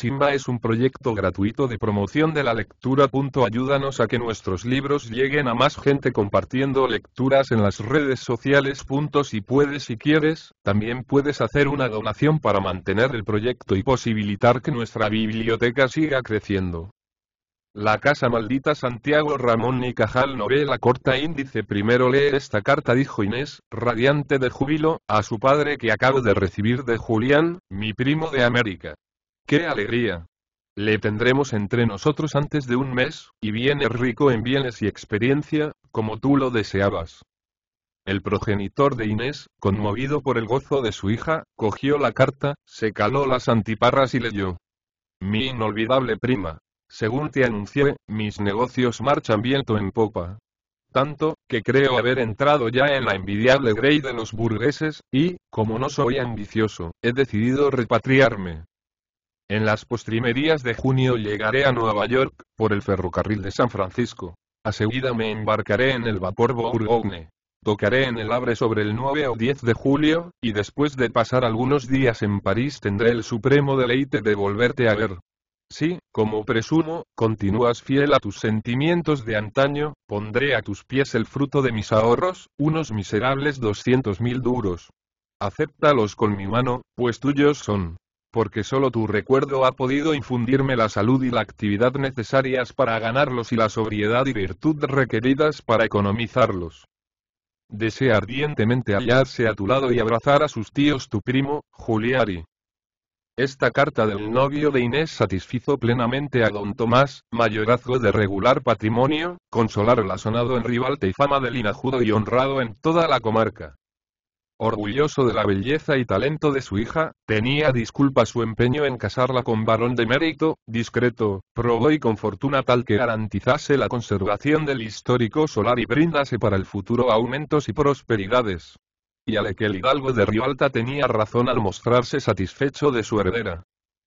Simba es un proyecto gratuito de promoción de la lectura. Ayúdanos a que nuestros libros lleguen a más gente compartiendo lecturas en las redes sociales. Si puedes y quieres, también puedes hacer una donación para mantener el proyecto y posibilitar que nuestra biblioteca siga creciendo. La Casa Maldita Santiago Ramón y Cajal Novela Corta Índice Primero lee esta carta dijo Inés, radiante de júbilo, a su padre que acabo de recibir de Julián, mi primo de América. ¡Qué alegría! Le tendremos entre nosotros antes de un mes, y viene rico en bienes y experiencia, como tú lo deseabas. El progenitor de Inés, conmovido por el gozo de su hija, cogió la carta, se caló las antiparras y leyó. Mi inolvidable prima. Según te anuncié, mis negocios marchan viento en popa. Tanto, que creo haber entrado ya en la envidiable grey de los burgueses, y, como no soy ambicioso, he decidido repatriarme. En las postrimerías de junio llegaré a Nueva York, por el ferrocarril de San Francisco. A seguida me embarcaré en el vapor Bourgogne. Tocaré en el Abre sobre el 9 o 10 de julio, y después de pasar algunos días en París tendré el supremo deleite de volverte a ver. Si, como presumo, continúas fiel a tus sentimientos de antaño, pondré a tus pies el fruto de mis ahorros, unos miserables 200.000 mil duros. Acéptalos con mi mano, pues tuyos son porque solo tu recuerdo ha podido infundirme la salud y la actividad necesarias para ganarlos y la sobriedad y virtud requeridas para economizarlos. Desea ardientemente hallarse a tu lado y abrazar a sus tíos tu primo, Juliari. Esta carta del novio de Inés satisfizo plenamente a don Tomás, mayorazgo de regular patrimonio, consolar asonado en rivalte y fama del inajudo y honrado en toda la comarca. Orgulloso de la belleza y talento de su hija, tenía disculpa su empeño en casarla con varón de mérito, discreto, probó y con fortuna tal que garantizase la conservación del histórico solar y brindase para el futuro aumentos y prosperidades. Y al que el hidalgo de Rioalta tenía razón al mostrarse satisfecho de su heredera.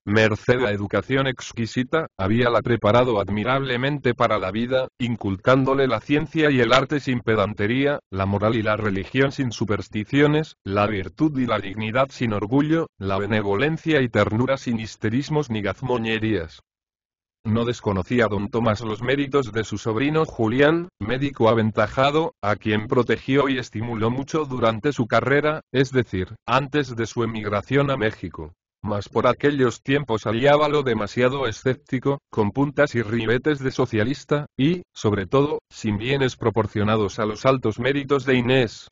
Merced a educación exquisita, habíala preparado admirablemente para la vida, inculcándole la ciencia y el arte sin pedantería, la moral y la religión sin supersticiones, la virtud y la dignidad sin orgullo, la benevolencia y ternura sin histerismos ni gazmoñerías. No desconocía don Tomás los méritos de su sobrino Julián, médico aventajado, a quien protegió y estimuló mucho durante su carrera, es decir, antes de su emigración a México mas por aquellos tiempos lo demasiado escéptico, con puntas y ribetes de socialista, y, sobre todo, sin bienes proporcionados a los altos méritos de Inés,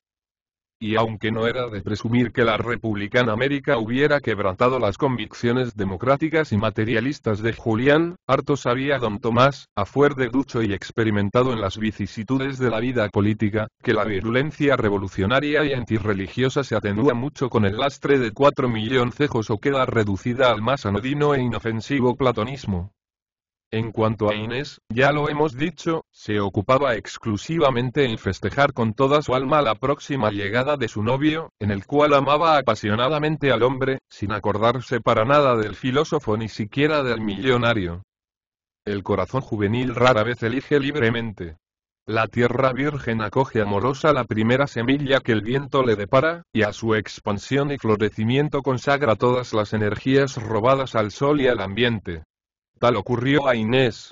y aunque no era de presumir que la republicana América hubiera quebrantado las convicciones democráticas y materialistas de Julián, harto sabía don Tomás, a fuer de ducho y experimentado en las vicisitudes de la vida política, que la virulencia revolucionaria y antirreligiosa se atenúa mucho con el lastre de cuatro millón cejos o queda reducida al más anodino e inofensivo platonismo. En cuanto a Inés, ya lo hemos dicho, se ocupaba exclusivamente en festejar con toda su alma la próxima llegada de su novio, en el cual amaba apasionadamente al hombre, sin acordarse para nada del filósofo ni siquiera del millonario. El corazón juvenil rara vez elige libremente. La tierra virgen acoge amorosa la primera semilla que el viento le depara, y a su expansión y florecimiento consagra todas las energías robadas al sol y al ambiente. Tal ocurrió a Inés.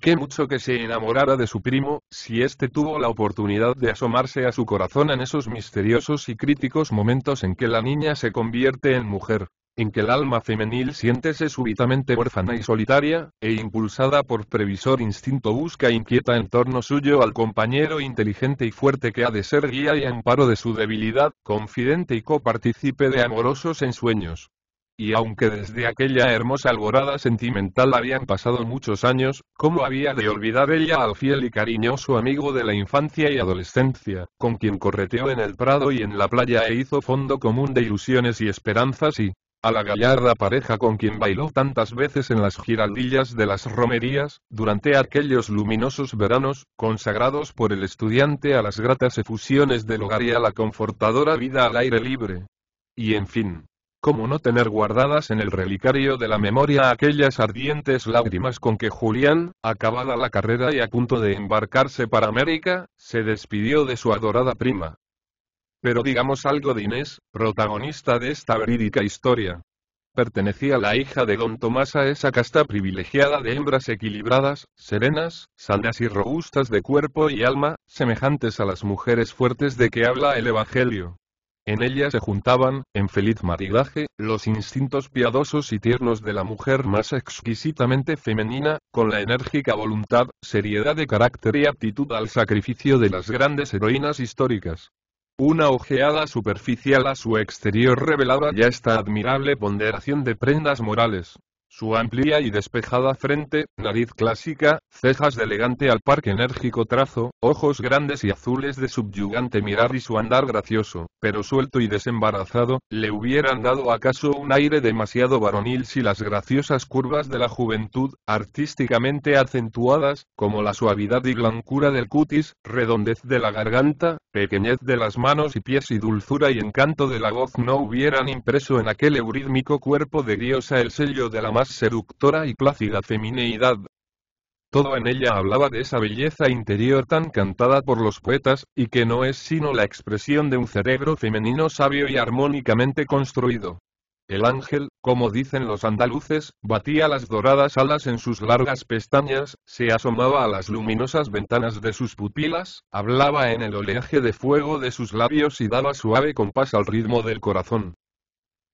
Qué mucho que se enamorara de su primo, si éste tuvo la oportunidad de asomarse a su corazón en esos misteriosos y críticos momentos en que la niña se convierte en mujer, en que el alma femenil siéntese súbitamente huérfana y solitaria, e impulsada por previsor instinto busca inquieta en torno suyo al compañero inteligente y fuerte que ha de ser guía y amparo de su debilidad, confidente y copartícipe de amorosos ensueños. Y aunque desde aquella hermosa alborada sentimental habían pasado muchos años, ¿cómo había de olvidar ella al fiel y cariñoso amigo de la infancia y adolescencia, con quien correteó en el prado y en la playa e hizo fondo común de ilusiones y esperanzas y, a la gallarda pareja con quien bailó tantas veces en las giraldillas de las romerías, durante aquellos luminosos veranos, consagrados por el estudiante a las gratas efusiones del hogar y a la confortadora vida al aire libre. Y en fin, ¿Cómo no tener guardadas en el relicario de la memoria aquellas ardientes lágrimas con que Julián, acabada la carrera y a punto de embarcarse para América, se despidió de su adorada prima? Pero digamos algo de Inés, protagonista de esta verídica historia. Pertenecía la hija de don Tomás a esa casta privilegiada de hembras equilibradas, serenas, sanas y robustas de cuerpo y alma, semejantes a las mujeres fuertes de que habla el Evangelio. En ella se juntaban, en feliz maridaje, los instintos piadosos y tiernos de la mujer más exquisitamente femenina, con la enérgica voluntad, seriedad de carácter y aptitud al sacrificio de las grandes heroínas históricas. Una ojeada superficial a su exterior revelaba ya esta admirable ponderación de prendas morales, su amplia y despejada frente, nariz clásica, cejas de elegante al parque enérgico trazo, ojos grandes y azules de subyugante mirar y su andar gracioso, pero suelto y desembarazado, le hubieran dado acaso un aire demasiado varonil si las graciosas curvas de la juventud, artísticamente acentuadas, como la suavidad y blancura del cutis, redondez de la garganta, pequeñez de las manos y pies y dulzura y encanto de la voz no hubieran impreso en aquel eurítmico cuerpo de diosa el sello de la más seductora y plácida femineidad. Todo en ella hablaba de esa belleza interior tan cantada por los poetas, y que no es sino la expresión de un cerebro femenino sabio y armónicamente construido. El ángel, como dicen los andaluces, batía las doradas alas en sus largas pestañas, se asomaba a las luminosas ventanas de sus pupilas, hablaba en el oleaje de fuego de sus labios y daba suave compás al ritmo del corazón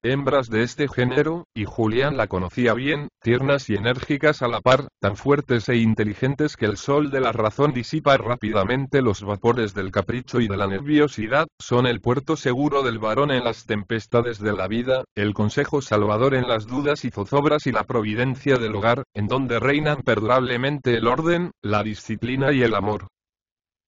hembras de este género, y Julián la conocía bien, tiernas y enérgicas a la par, tan fuertes e inteligentes que el sol de la razón disipa rápidamente los vapores del capricho y de la nerviosidad, son el puerto seguro del varón en las tempestades de la vida, el consejo salvador en las dudas y zozobras y la providencia del hogar, en donde reinan perdurablemente el orden, la disciplina y el amor.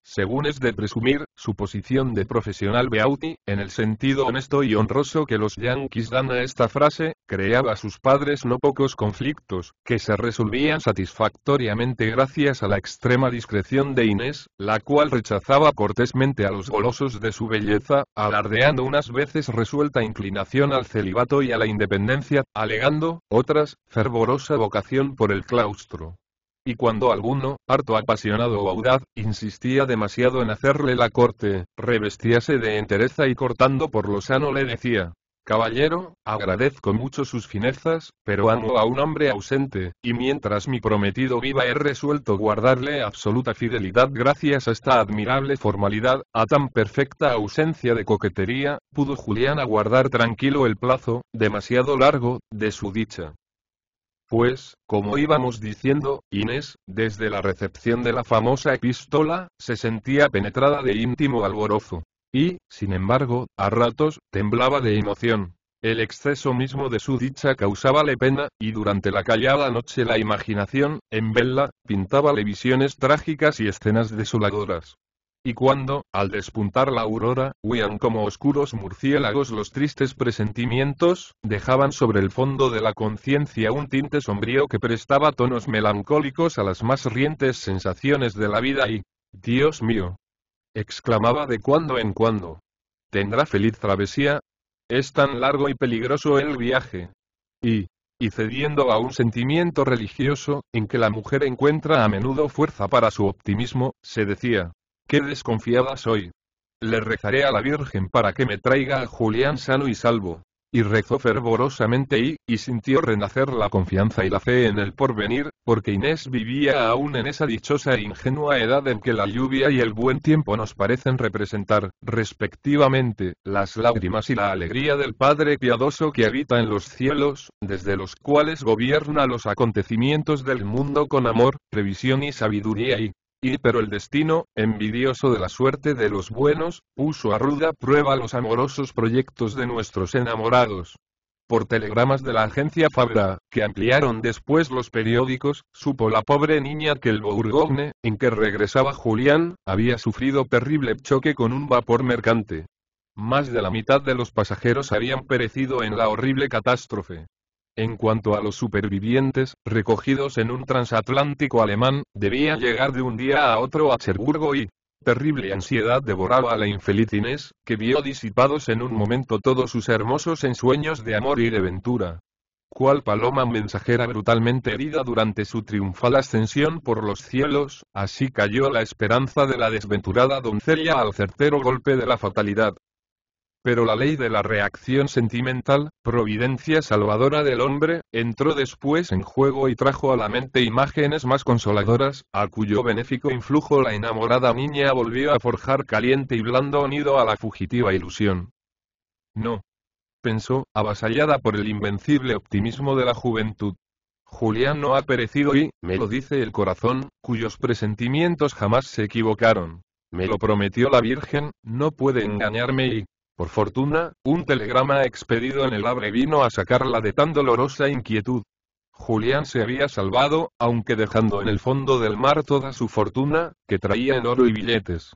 Según es de presumir, su posición de profesional beauty, en el sentido honesto y honroso que los yankees dan a esta frase, creaba a sus padres no pocos conflictos, que se resolvían satisfactoriamente gracias a la extrema discreción de Inés, la cual rechazaba cortésmente a los golosos de su belleza, alardeando unas veces resuelta inclinación al celibato y a la independencia, alegando, otras, fervorosa vocación por el claustro. Y cuando alguno, harto apasionado o audaz, insistía demasiado en hacerle la corte, revestíase de entereza y cortando por lo sano le decía, Caballero, agradezco mucho sus finezas, pero amo a un hombre ausente, y mientras mi prometido viva he resuelto guardarle absoluta fidelidad gracias a esta admirable formalidad, a tan perfecta ausencia de coquetería, pudo Julián aguardar tranquilo el plazo, demasiado largo, de su dicha. Pues, como íbamos diciendo, Inés, desde la recepción de la famosa epístola, se sentía penetrada de íntimo alborozo. Y, sin embargo, a ratos, temblaba de emoción. El exceso mismo de su dicha causábale pena, y durante la callada noche la imaginación, en Bella, pintábale visiones trágicas y escenas desoladoras. Y cuando, al despuntar la aurora, huían como oscuros murciélagos los tristes presentimientos, dejaban sobre el fondo de la conciencia un tinte sombrío que prestaba tonos melancólicos a las más rientes sensaciones de la vida y, Dios mío, exclamaba de cuando en cuando, ¿tendrá feliz travesía? Es tan largo y peligroso el viaje. Y, y cediendo a un sentimiento religioso, en que la mujer encuentra a menudo fuerza para su optimismo, se decía, qué desconfiada soy. Le rezaré a la Virgen para que me traiga a Julián sano y salvo. Y rezó fervorosamente y, y sintió renacer la confianza y la fe en el porvenir, porque Inés vivía aún en esa dichosa e ingenua edad en que la lluvia y el buen tiempo nos parecen representar, respectivamente, las lágrimas y la alegría del Padre piadoso que habita en los cielos, desde los cuales gobierna los acontecimientos del mundo con amor, previsión y sabiduría y pero el destino, envidioso de la suerte de los buenos, puso a ruda prueba los amorosos proyectos de nuestros enamorados. Por telegramas de la agencia Fabra, que ampliaron después los periódicos, supo la pobre niña que el Bourgogne, en que regresaba Julián, había sufrido terrible choque con un vapor mercante. Más de la mitad de los pasajeros habían perecido en la horrible catástrofe. En cuanto a los supervivientes, recogidos en un transatlántico alemán, debía llegar de un día a otro a Cherburgo y... Terrible ansiedad devoraba a la infeliz Inés, que vio disipados en un momento todos sus hermosos ensueños de amor y de ventura. Cual paloma mensajera brutalmente herida durante su triunfal ascensión por los cielos, así cayó la esperanza de la desventurada doncella al certero golpe de la fatalidad. Pero la ley de la reacción sentimental, providencia salvadora del hombre, entró después en juego y trajo a la mente imágenes más consoladoras, a cuyo benéfico influjo la enamorada niña volvió a forjar caliente y blando nido a la fugitiva ilusión. No. Pensó, avasallada por el invencible optimismo de la juventud. Julián no ha perecido y, me lo dice el corazón, cuyos presentimientos jamás se equivocaron. Me lo prometió la Virgen, no puede engañarme y, por fortuna, un telegrama expedido en el abre vino a sacarla de tan dolorosa inquietud. Julián se había salvado, aunque dejando en el fondo del mar toda su fortuna, que traía en oro y billetes.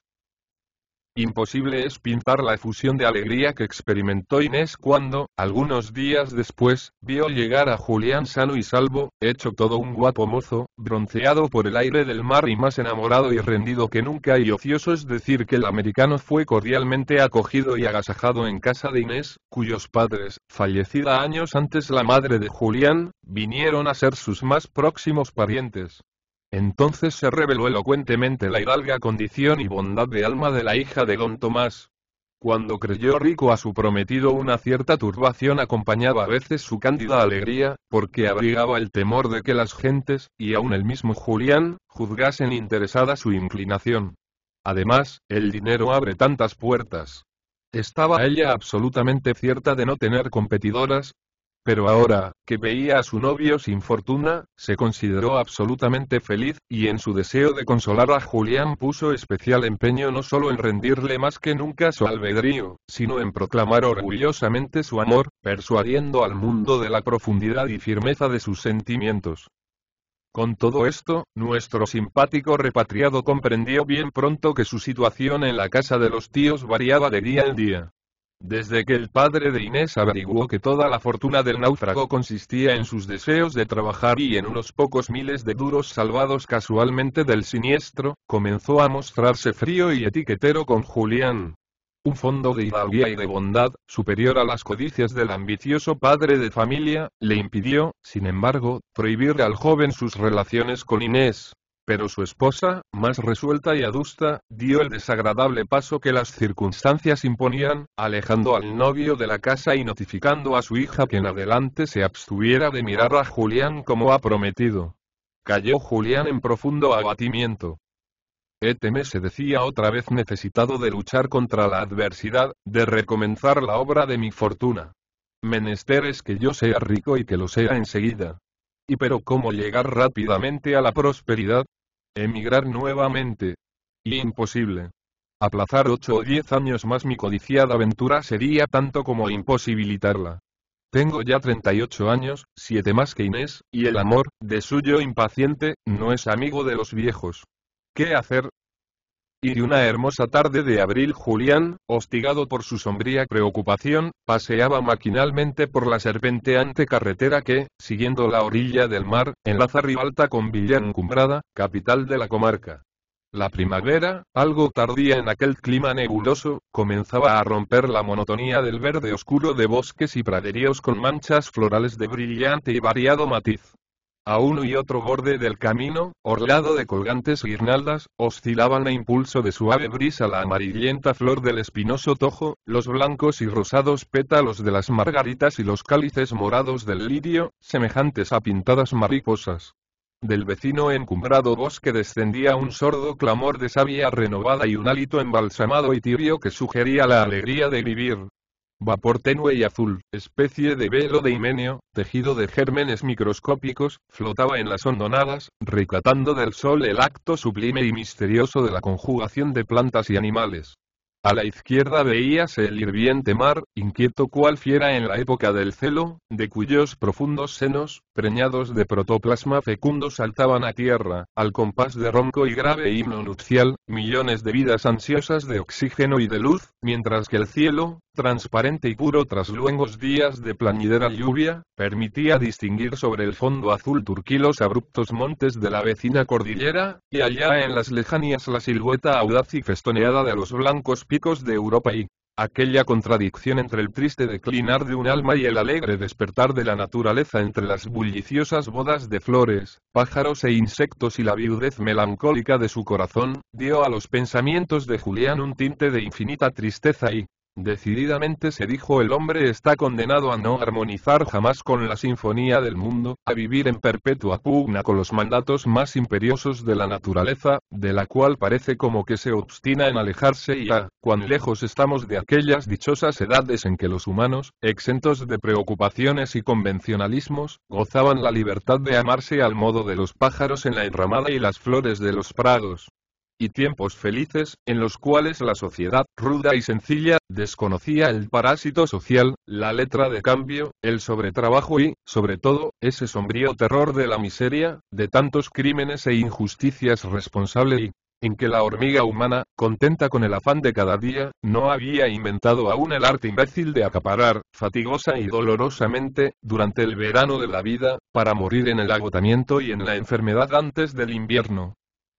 Imposible es pintar la efusión de alegría que experimentó Inés cuando, algunos días después, vio llegar a Julián sano y salvo, hecho todo un guapo mozo, bronceado por el aire del mar y más enamorado y rendido que nunca y ocioso es decir que el americano fue cordialmente acogido y agasajado en casa de Inés, cuyos padres, fallecida años antes la madre de Julián, vinieron a ser sus más próximos parientes. Entonces se reveló elocuentemente la hidalga condición y bondad de alma de la hija de don Tomás. Cuando creyó rico a su prometido una cierta turbación acompañaba a veces su cándida alegría, porque abrigaba el temor de que las gentes, y aun el mismo Julián, juzgasen interesada su inclinación. Además, el dinero abre tantas puertas. Estaba ella absolutamente cierta de no tener competidoras, pero ahora, que veía a su novio sin fortuna, se consideró absolutamente feliz, y en su deseo de consolar a Julián puso especial empeño no solo en rendirle más que nunca su albedrío, sino en proclamar orgullosamente su amor, persuadiendo al mundo de la profundidad y firmeza de sus sentimientos. Con todo esto, nuestro simpático repatriado comprendió bien pronto que su situación en la casa de los tíos variaba de día en día. Desde que el padre de Inés averiguó que toda la fortuna del náufrago consistía en sus deseos de trabajar y en unos pocos miles de duros salvados casualmente del siniestro, comenzó a mostrarse frío y etiquetero con Julián. Un fondo de hidalguía y de bondad, superior a las codicias del ambicioso padre de familia, le impidió, sin embargo, prohibir al joven sus relaciones con Inés. Pero su esposa, más resuelta y adusta, dio el desagradable paso que las circunstancias imponían, alejando al novio de la casa y notificando a su hija que en adelante se abstuviera de mirar a Julián como ha prometido. Cayó Julián en profundo abatimiento. Éteme e se decía otra vez necesitado de luchar contra la adversidad, de recomenzar la obra de mi fortuna. Menester es que yo sea rico y que lo sea enseguida. Y pero cómo llegar rápidamente a la prosperidad, Emigrar nuevamente. Imposible. Aplazar ocho o diez años más mi codiciada aventura sería tanto como imposibilitarla. Tengo ya 38 años, siete más que Inés, y el amor, de suyo impaciente, no es amigo de los viejos. ¿Qué hacer? y una hermosa tarde de abril Julián, hostigado por su sombría preocupación, paseaba maquinalmente por la serpenteante carretera que, siguiendo la orilla del mar, enlaza Ribalta con Villa Encumbrada, capital de la comarca. La primavera, algo tardía en aquel clima nebuloso, comenzaba a romper la monotonía del verde oscuro de bosques y praderíos con manchas florales de brillante y variado matiz. A uno y otro borde del camino, orlado de colgantes guirnaldas, oscilaban a impulso de suave brisa la amarillenta flor del espinoso tojo, los blancos y rosados pétalos de las margaritas y los cálices morados del lirio, semejantes a pintadas mariposas. Del vecino encumbrado bosque descendía un sordo clamor de savia renovada y un hálito embalsamado y tibio que sugería la alegría de vivir, Vapor tenue y azul, especie de velo de himenio, tejido de gérmenes microscópicos, flotaba en las hondonadas, recatando del sol el acto sublime y misterioso de la conjugación de plantas y animales. A la izquierda veíase el hirviente mar, inquieto cual fiera en la época del celo, de cuyos profundos senos, preñados de protoplasma fecundo saltaban a tierra, al compás de ronco y grave himno nupcial, millones de vidas ansiosas de oxígeno y de luz, mientras que el cielo, transparente y puro tras luengos días de plañidera lluvia, permitía distinguir sobre el fondo azul turquí los abruptos montes de la vecina cordillera, y allá en las lejanías la silueta audaz y festoneada de los blancos pies de Europa y, aquella contradicción entre el triste declinar de un alma y el alegre despertar de la naturaleza entre las bulliciosas bodas de flores, pájaros e insectos y la viudez melancólica de su corazón, dio a los pensamientos de Julián un tinte de infinita tristeza y, Decididamente se dijo el hombre está condenado a no armonizar jamás con la sinfonía del mundo, a vivir en perpetua pugna con los mandatos más imperiosos de la naturaleza, de la cual parece como que se obstina en alejarse y a, cuán lejos estamos de aquellas dichosas edades en que los humanos, exentos de preocupaciones y convencionalismos, gozaban la libertad de amarse al modo de los pájaros en la enramada y las flores de los prados y tiempos felices, en los cuales la sociedad, ruda y sencilla, desconocía el parásito social, la letra de cambio, el sobretrabajo y, sobre todo, ese sombrío terror de la miseria, de tantos crímenes e injusticias responsable y, en que la hormiga humana, contenta con el afán de cada día, no había inventado aún el arte imbécil de acaparar, fatigosa y dolorosamente, durante el verano de la vida, para morir en el agotamiento y en la enfermedad antes del invierno.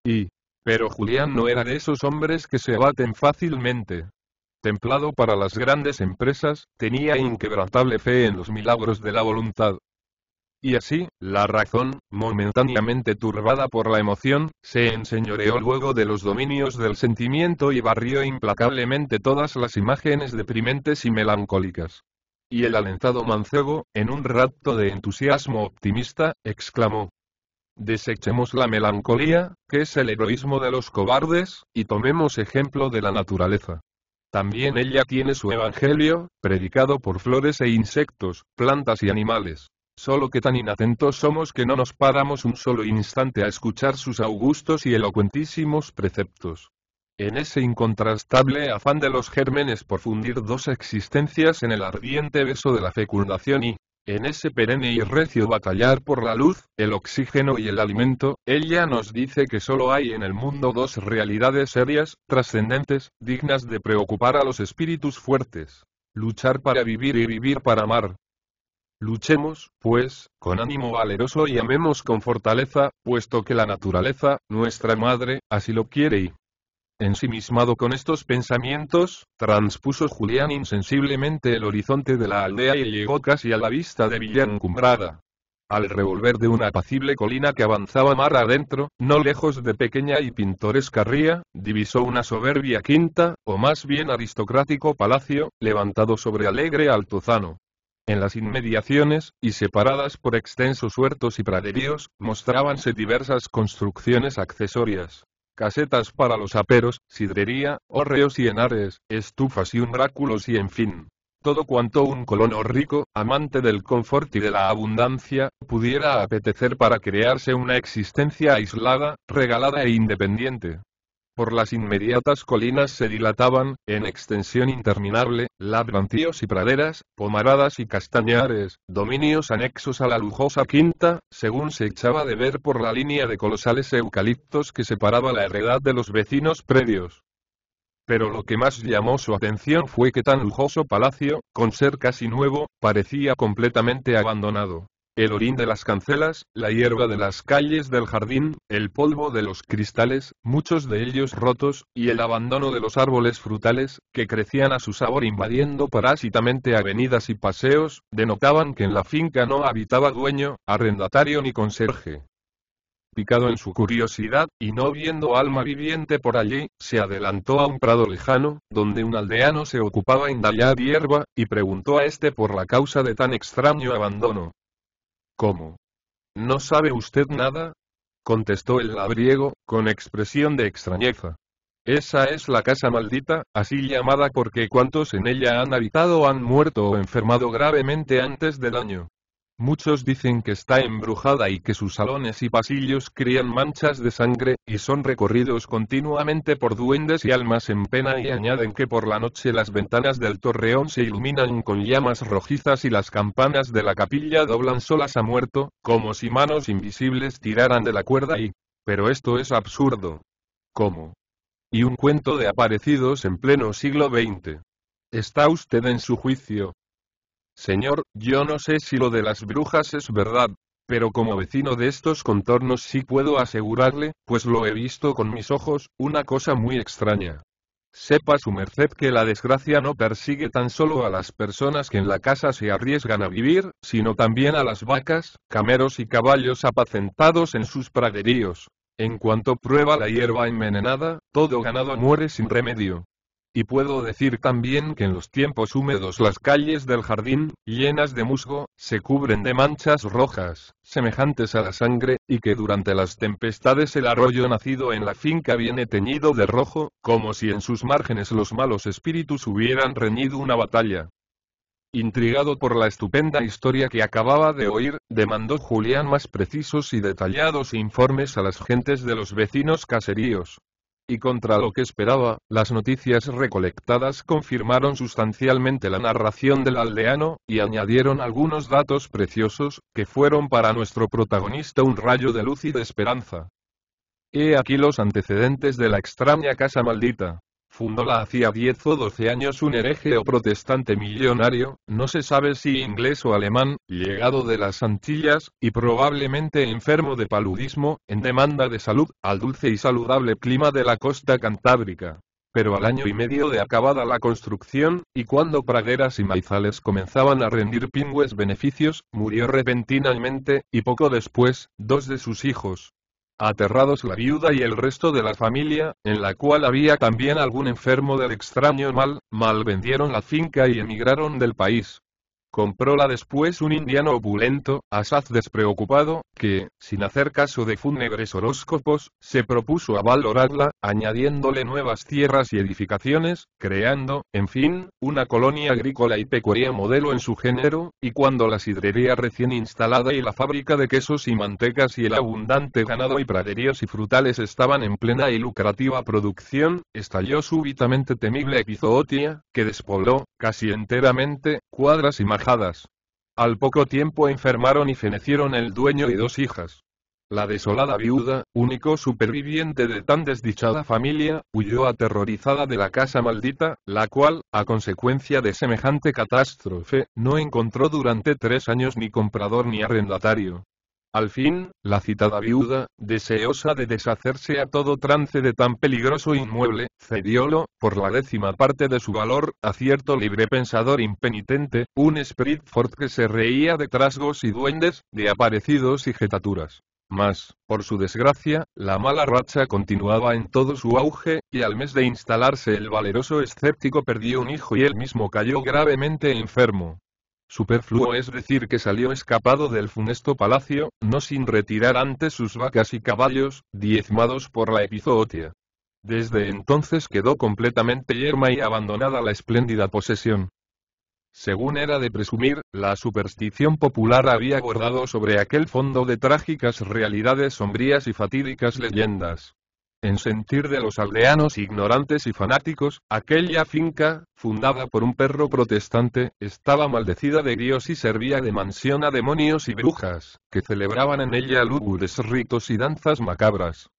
Y, pero Julián no era de esos hombres que se abaten fácilmente. Templado para las grandes empresas, tenía inquebrantable fe en los milagros de la voluntad. Y así, la razón, momentáneamente turbada por la emoción, se enseñoreó luego de los dominios del sentimiento y barrió implacablemente todas las imágenes deprimentes y melancólicas. Y el alentado mancebo, en un rapto de entusiasmo optimista, exclamó, Desechemos la melancolía, que es el heroísmo de los cobardes, y tomemos ejemplo de la naturaleza. También ella tiene su evangelio, predicado por flores e insectos, plantas y animales. Solo que tan inatentos somos que no nos paramos un solo instante a escuchar sus augustos y elocuentísimos preceptos. En ese incontrastable afán de los gérmenes por fundir dos existencias en el ardiente beso de la fecundación y, en ese perenne y recio batallar por la luz, el oxígeno y el alimento, ella nos dice que solo hay en el mundo dos realidades serias, trascendentes, dignas de preocupar a los espíritus fuertes. Luchar para vivir y vivir para amar. Luchemos, pues, con ánimo valeroso y amemos con fortaleza, puesto que la naturaleza, nuestra madre, así lo quiere y, Ensimismado con estos pensamientos, transpuso Julián insensiblemente el horizonte de la aldea y llegó casi a la vista de encumbrada. Al revolver de una apacible colina que avanzaba mar adentro, no lejos de pequeña y pintoresca ría, divisó una soberbia quinta, o más bien aristocrático palacio, levantado sobre alegre altozano. En las inmediaciones, y separadas por extensos huertos y praderíos, mostrábanse diversas construcciones accesorias casetas para los aperos, sidrería, hórreos y enares, estufas y unráculos y en fin. Todo cuanto un colono rico, amante del confort y de la abundancia, pudiera apetecer para crearse una existencia aislada, regalada e independiente. Por las inmediatas colinas se dilataban, en extensión interminable, labrantíos y praderas, pomaradas y castañares, dominios anexos a la lujosa quinta, según se echaba de ver por la línea de colosales eucaliptos que separaba la heredad de los vecinos predios. Pero lo que más llamó su atención fue que tan lujoso palacio, con ser casi nuevo, parecía completamente abandonado el orín de las cancelas, la hierba de las calles del jardín, el polvo de los cristales, muchos de ellos rotos, y el abandono de los árboles frutales, que crecían a su sabor invadiendo parásitamente avenidas y paseos, denotaban que en la finca no habitaba dueño, arrendatario ni conserje. Picado en su curiosidad, y no viendo alma viviente por allí, se adelantó a un prado lejano, donde un aldeano se ocupaba en dallar hierba, y preguntó a este por la causa de tan extraño abandono. ¿Cómo? ¿No sabe usted nada? contestó el labriego, con expresión de extrañeza. Esa es la casa maldita, así llamada porque cuantos en ella han habitado han muerto o enfermado gravemente antes del año Muchos dicen que está embrujada y que sus salones y pasillos crían manchas de sangre, y son recorridos continuamente por duendes y almas en pena y añaden que por la noche las ventanas del torreón se iluminan con llamas rojizas y las campanas de la capilla doblan solas a muerto, como si manos invisibles tiraran de la cuerda y... Pero esto es absurdo. ¿Cómo? Y un cuento de aparecidos en pleno siglo XX. ¿Está usted en su juicio, Señor, yo no sé si lo de las brujas es verdad, pero como vecino de estos contornos sí puedo asegurarle, pues lo he visto con mis ojos, una cosa muy extraña. Sepa su merced que la desgracia no persigue tan solo a las personas que en la casa se arriesgan a vivir, sino también a las vacas, cameros y caballos apacentados en sus praderíos. En cuanto prueba la hierba envenenada, todo ganado muere sin remedio y puedo decir también que en los tiempos húmedos las calles del jardín, llenas de musgo, se cubren de manchas rojas, semejantes a la sangre, y que durante las tempestades el arroyo nacido en la finca viene teñido de rojo, como si en sus márgenes los malos espíritus hubieran reñido una batalla. Intrigado por la estupenda historia que acababa de oír, demandó Julián más precisos y detallados informes a las gentes de los vecinos caseríos, y contra lo que esperaba, las noticias recolectadas confirmaron sustancialmente la narración del aldeano, y añadieron algunos datos preciosos, que fueron para nuestro protagonista un rayo de luz y de esperanza. He aquí los antecedentes de la extraña casa maldita fundó la hacía 10 o 12 años un hereje o protestante millonario, no se sabe si inglés o alemán, llegado de las Antillas, y probablemente enfermo de paludismo, en demanda de salud, al dulce y saludable clima de la costa cantábrica. Pero al año y medio de acabada la construcción, y cuando praderas y maizales comenzaban a rendir pingües beneficios, murió repentinamente, y poco después, dos de sus hijos, Aterrados la viuda y el resto de la familia, en la cual había también algún enfermo del extraño mal, mal vendieron la finca y emigraron del país. Compróla después un indiano opulento, asaz despreocupado, que, sin hacer caso de fúnebres horóscopos, se propuso a valorarla, añadiéndole nuevas tierras y edificaciones, creando, en fin, una colonia agrícola y pecuaria modelo en su género, y cuando la sidrería recién instalada y la fábrica de quesos y mantecas y el abundante ganado y praderíos y frutales estaban en plena y lucrativa producción, estalló súbitamente temible epizootia, que despobló, casi enteramente, cuadras y al poco tiempo enfermaron y fenecieron el dueño y dos hijas. La desolada viuda, único superviviente de tan desdichada familia, huyó aterrorizada de la casa maldita, la cual, a consecuencia de semejante catástrofe, no encontró durante tres años ni comprador ni arrendatario. Al fin, la citada viuda, deseosa de deshacerse a todo trance de tan peligroso inmueble, cediólo, por la décima parte de su valor, a cierto libre pensador impenitente, un Spritford que se reía de trasgos y duendes, de aparecidos y jetaturas. Mas, por su desgracia, la mala racha continuaba en todo su auge, y al mes de instalarse el valeroso escéptico perdió un hijo y él mismo cayó gravemente enfermo. Superfluo es decir que salió escapado del funesto palacio, no sin retirar antes sus vacas y caballos, diezmados por la epizootia. Desde entonces quedó completamente yerma y abandonada la espléndida posesión. Según era de presumir, la superstición popular había guardado sobre aquel fondo de trágicas realidades sombrías y fatídicas leyendas. En sentir de los aldeanos ignorantes y fanáticos, aquella finca, fundada por un perro protestante, estaba maldecida de Dios y servía de mansión a demonios y brujas, que celebraban en ella lúgubres ritos y danzas macabras.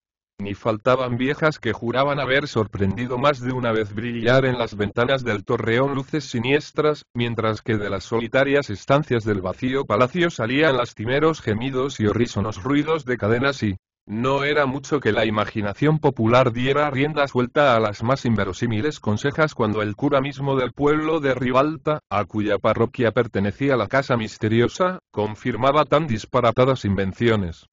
Ni faltaban viejas que juraban haber sorprendido más de una vez brillar en las ventanas del torreón luces siniestras, mientras que de las solitarias estancias del vacío palacio salían lastimeros gemidos y horrísonos ruidos de cadenas y, no era mucho que la imaginación popular diera rienda suelta a las más inverosímiles consejas cuando el cura mismo del pueblo de Ribalta, a cuya parroquia pertenecía la casa misteriosa, confirmaba tan disparatadas invenciones.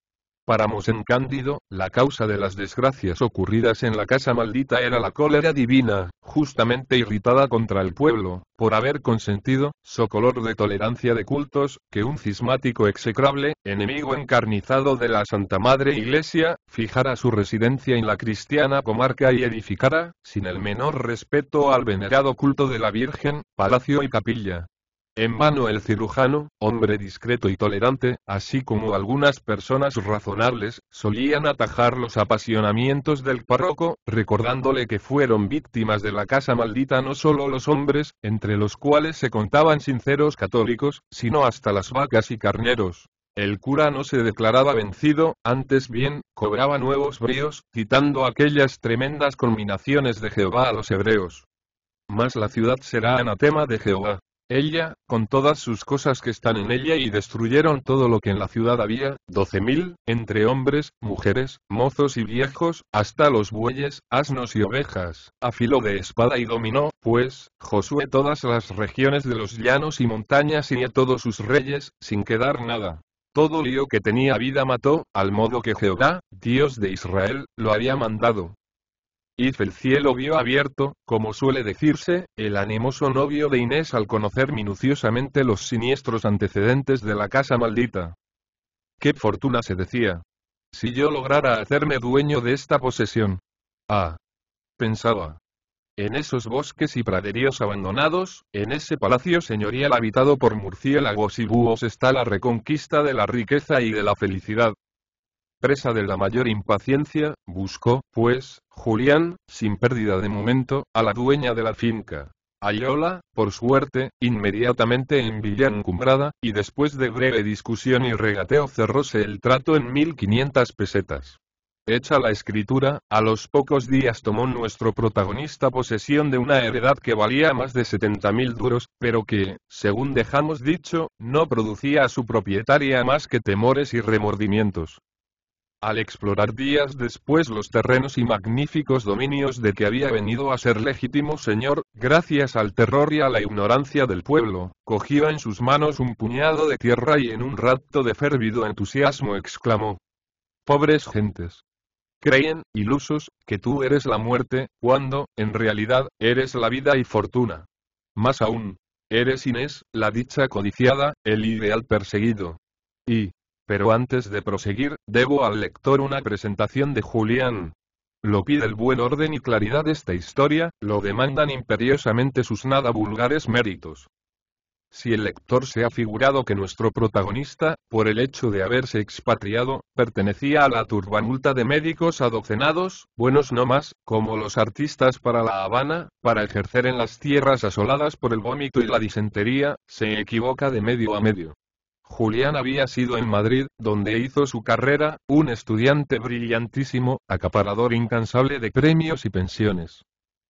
Para Mosén Cándido, la causa de las desgracias ocurridas en la casa maldita era la cólera divina, justamente irritada contra el pueblo, por haber consentido, socolor de tolerancia de cultos, que un cismático execrable, enemigo encarnizado de la Santa Madre Iglesia, fijara su residencia en la cristiana comarca y edificara, sin el menor respeto al venerado culto de la Virgen, palacio y capilla, en vano el cirujano, hombre discreto y tolerante, así como algunas personas razonables, solían atajar los apasionamientos del párroco, recordándole que fueron víctimas de la casa maldita no solo los hombres, entre los cuales se contaban sinceros católicos, sino hasta las vacas y carneros. El cura no se declaraba vencido, antes bien, cobraba nuevos bríos, citando aquellas tremendas culminaciones de Jehová a los hebreos. más la ciudad será anatema de Jehová, ella, con todas sus cosas que están en ella y destruyeron todo lo que en la ciudad había, doce mil, entre hombres, mujeres, mozos y viejos, hasta los bueyes, asnos y ovejas, afiló de espada y dominó, pues, Josué todas las regiones de los llanos y montañas y a todos sus reyes, sin quedar nada. Todo lío que tenía vida mató, al modo que Jehová, Dios de Israel, lo había mandado. Y el cielo vio abierto, como suele decirse, el animoso novio de Inés al conocer minuciosamente los siniestros antecedentes de la casa maldita. ¡Qué fortuna se decía! Si yo lograra hacerme dueño de esta posesión. Ah. Pensaba. En esos bosques y praderíos abandonados, en ese palacio señorial habitado por murciélagos y búhos está la reconquista de la riqueza y de la felicidad. Presa de la mayor impaciencia, buscó, pues, Julián, sin pérdida de momento, a la dueña de la finca. Ayola, por suerte, inmediatamente en Villa Encumbrada, y después de breve discusión y regateo cerróse el trato en 1500 pesetas. Hecha la escritura, a los pocos días tomó nuestro protagonista posesión de una heredad que valía más de 70.000 duros, pero que, según dejamos dicho, no producía a su propietaria más que temores y remordimientos al explorar días después los terrenos y magníficos dominios de que había venido a ser legítimo señor, gracias al terror y a la ignorancia del pueblo, cogió en sus manos un puñado de tierra y en un rapto de férvido entusiasmo exclamó. Pobres gentes. Creen, ilusos, que tú eres la muerte, cuando, en realidad, eres la vida y fortuna. Más aún, eres Inés, la dicha codiciada, el ideal perseguido. Y, pero antes de proseguir, debo al lector una presentación de Julián. Lo pide el buen orden y claridad de esta historia, lo demandan imperiosamente sus nada vulgares méritos. Si el lector se ha figurado que nuestro protagonista, por el hecho de haberse expatriado, pertenecía a la turbanulta de médicos adocenados, buenos no más, como los artistas para La Habana, para ejercer en las tierras asoladas por el vómito y la disentería, se equivoca de medio a medio. Julián había sido en Madrid, donde hizo su carrera, un estudiante brillantísimo, acaparador incansable de premios y pensiones.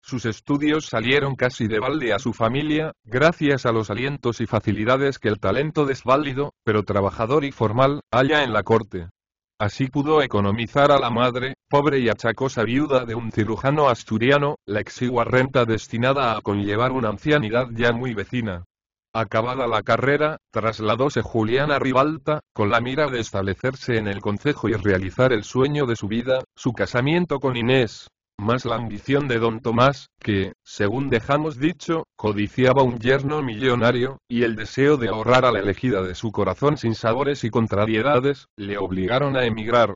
Sus estudios salieron casi de balde a su familia, gracias a los alientos y facilidades que el talento desválido, pero trabajador y formal, halla en la corte. Así pudo economizar a la madre, pobre y achacosa viuda de un cirujano asturiano, la exigua renta destinada a conllevar una ancianidad ya muy vecina. Acabada la carrera, trasladóse Julián a Ribalta, con la mira de establecerse en el concejo y realizar el sueño de su vida, su casamiento con Inés, más la ambición de don Tomás, que, según dejamos dicho, codiciaba un yerno millonario, y el deseo de ahorrar a la elegida de su corazón sin sabores y contrariedades, le obligaron a emigrar,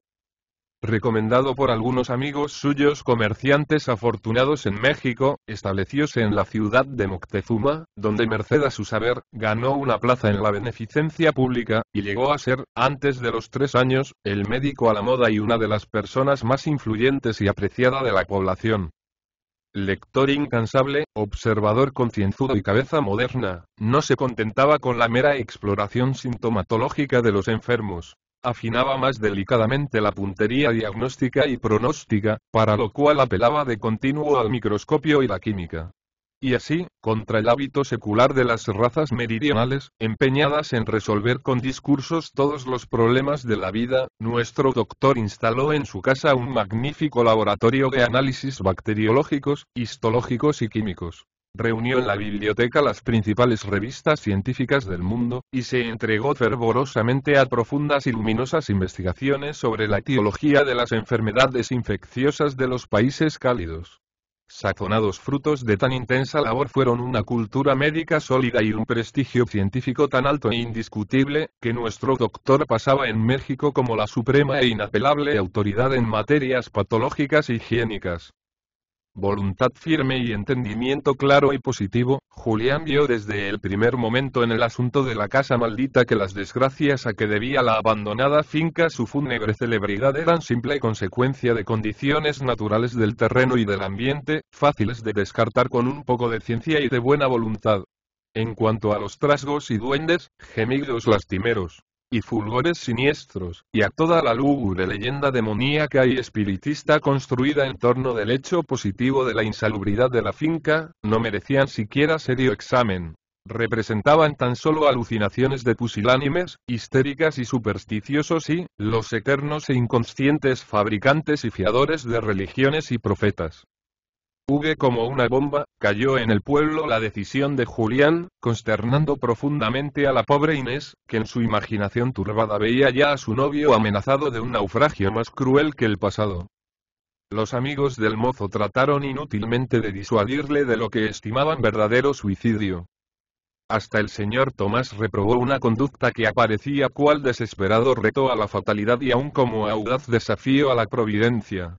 Recomendado por algunos amigos suyos comerciantes afortunados en México, establecióse en la ciudad de Moctezuma, donde merced a su saber, ganó una plaza en la beneficencia pública, y llegó a ser, antes de los tres años, el médico a la moda y una de las personas más influyentes y apreciada de la población. Lector incansable, observador concienzudo y cabeza moderna, no se contentaba con la mera exploración sintomatológica de los enfermos afinaba más delicadamente la puntería diagnóstica y pronóstica, para lo cual apelaba de continuo al microscopio y la química. Y así, contra el hábito secular de las razas meridionales, empeñadas en resolver con discursos todos los problemas de la vida, nuestro doctor instaló en su casa un magnífico laboratorio de análisis bacteriológicos, histológicos y químicos. Reunió en la biblioteca las principales revistas científicas del mundo, y se entregó fervorosamente a profundas y luminosas investigaciones sobre la etiología de las enfermedades infecciosas de los países cálidos. Sazonados frutos de tan intensa labor fueron una cultura médica sólida y un prestigio científico tan alto e indiscutible, que nuestro doctor pasaba en México como la suprema e inapelable autoridad en materias patológicas y higiénicas voluntad firme y entendimiento claro y positivo, Julián vio desde el primer momento en el asunto de la casa maldita que las desgracias a que debía la abandonada finca su fúnebre celebridad eran simple consecuencia de condiciones naturales del terreno y del ambiente, fáciles de descartar con un poco de ciencia y de buena voluntad. En cuanto a los trasgos y duendes, gemidos lastimeros, y fulgores siniestros, y a toda la lúgubre leyenda demoníaca y espiritista construida en torno del hecho positivo de la insalubridad de la finca, no merecían siquiera serio examen. Representaban tan solo alucinaciones de pusilánimes, histéricas y supersticiosos y, los eternos e inconscientes fabricantes y fiadores de religiones y profetas como una bomba, cayó en el pueblo la decisión de Julián, consternando profundamente a la pobre Inés, que en su imaginación turbada veía ya a su novio amenazado de un naufragio más cruel que el pasado. Los amigos del mozo trataron inútilmente de disuadirle de lo que estimaban verdadero suicidio. Hasta el señor Tomás reprobó una conducta que aparecía cual desesperado reto a la fatalidad y aún como audaz desafío a la providencia.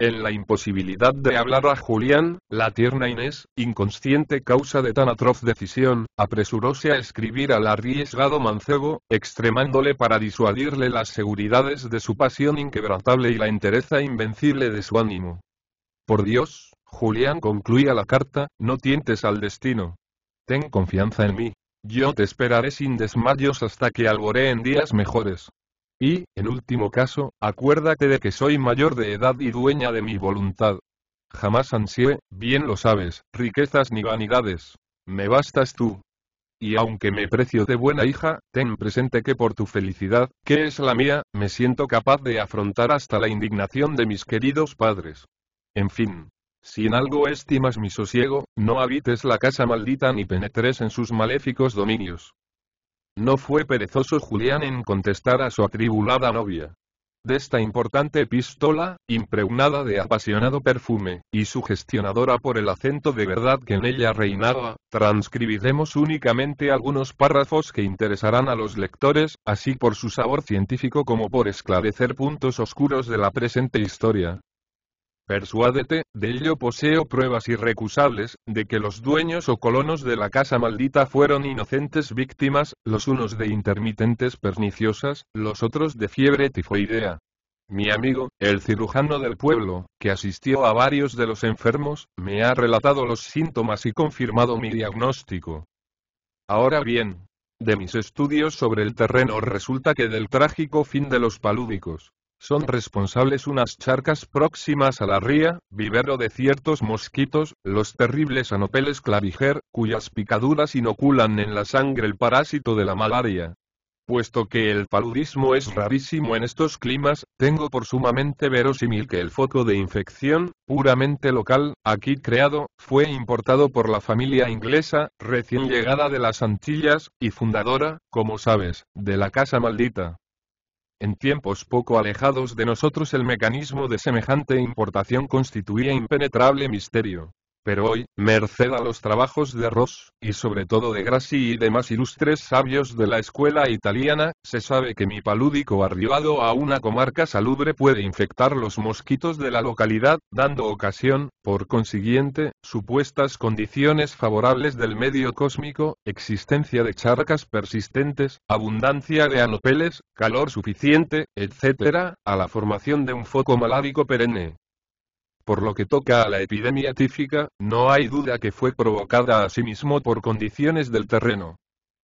En la imposibilidad de hablar a Julián, la tierna Inés, inconsciente causa de tan atroz decisión, apresuróse a escribir al arriesgado mancebo, extremándole para disuadirle las seguridades de su pasión inquebrantable y la entereza invencible de su ánimo. Por Dios, Julián concluía la carta, no tientes al destino. Ten confianza en mí. Yo te esperaré sin desmayos hasta que en días mejores. Y, en último caso, acuérdate de que soy mayor de edad y dueña de mi voluntad. Jamás ansié, bien lo sabes, riquezas ni vanidades. Me bastas tú. Y aunque me precio de buena hija, ten presente que por tu felicidad, que es la mía, me siento capaz de afrontar hasta la indignación de mis queridos padres. En fin, si en algo estimas mi sosiego, no habites la casa maldita ni penetres en sus maléficos dominios. No fue perezoso Julián en contestar a su atribulada novia. De esta importante epístola, impregnada de apasionado perfume, y sugestionadora por el acento de verdad que en ella reinaba, transcribiremos únicamente algunos párrafos que interesarán a los lectores, así por su sabor científico como por esclarecer puntos oscuros de la presente historia, Persuádete, de ello poseo pruebas irrecusables, de que los dueños o colonos de la casa maldita fueron inocentes víctimas, los unos de intermitentes perniciosas, los otros de fiebre tifoidea. Mi amigo, el cirujano del pueblo, que asistió a varios de los enfermos, me ha relatado los síntomas y confirmado mi diagnóstico. Ahora bien, de mis estudios sobre el terreno resulta que del trágico fin de los palúdicos, son responsables unas charcas próximas a la ría, vivero de ciertos mosquitos, los terribles anopeles claviger, cuyas picaduras inoculan en la sangre el parásito de la malaria. Puesto que el paludismo es rarísimo en estos climas, tengo por sumamente verosímil que el foco de infección, puramente local, aquí creado, fue importado por la familia inglesa, recién llegada de las Antillas, y fundadora, como sabes, de la Casa Maldita. En tiempos poco alejados de nosotros el mecanismo de semejante importación constituía impenetrable misterio pero hoy, merced a los trabajos de Ross, y sobre todo de Grassi y demás ilustres sabios de la escuela italiana, se sabe que mi palúdico arribado a una comarca salubre puede infectar los mosquitos de la localidad, dando ocasión, por consiguiente, supuestas condiciones favorables del medio cósmico, existencia de charcas persistentes, abundancia de anopeles, calor suficiente, etc., a la formación de un foco malárico perenne, por lo que toca a la epidemia tífica, no hay duda que fue provocada a sí mismo por condiciones del terreno.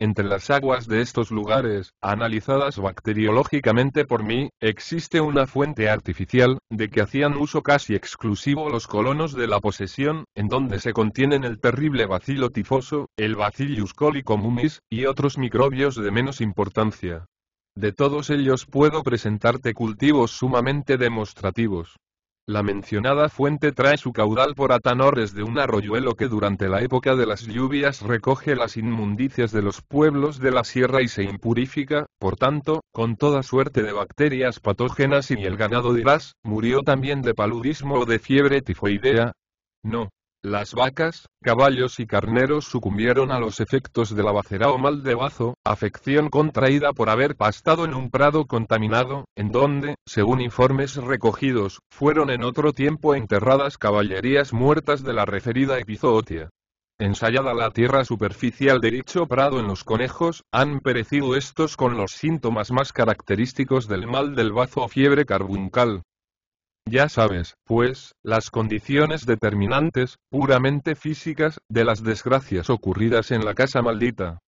Entre las aguas de estos lugares, analizadas bacteriológicamente por mí, existe una fuente artificial, de que hacían uso casi exclusivo los colonos de la posesión, en donde se contienen el terrible bacilo tifoso, el bacillus mumis, y otros microbios de menos importancia. De todos ellos puedo presentarte cultivos sumamente demostrativos. La mencionada fuente trae su caudal por Atanor desde un arroyuelo que durante la época de las lluvias recoge las inmundicias de los pueblos de la sierra y se impurifica, por tanto, con toda suerte de bacterias patógenas y el ganado de las, murió también de paludismo o de fiebre tifoidea. No, las vacas, caballos y carneros sucumbieron a los efectos de la bacera o mal de bazo, afección contraída por haber pastado en un prado contaminado, en donde, según informes recogidos, fueron en otro tiempo enterradas caballerías muertas de la referida epizootia. Ensayada la tierra superficial de dicho prado en los conejos, han perecido estos con los síntomas más característicos del mal del bazo o fiebre carbuncal, ya sabes, pues, las condiciones determinantes, puramente físicas, de las desgracias ocurridas en la casa maldita.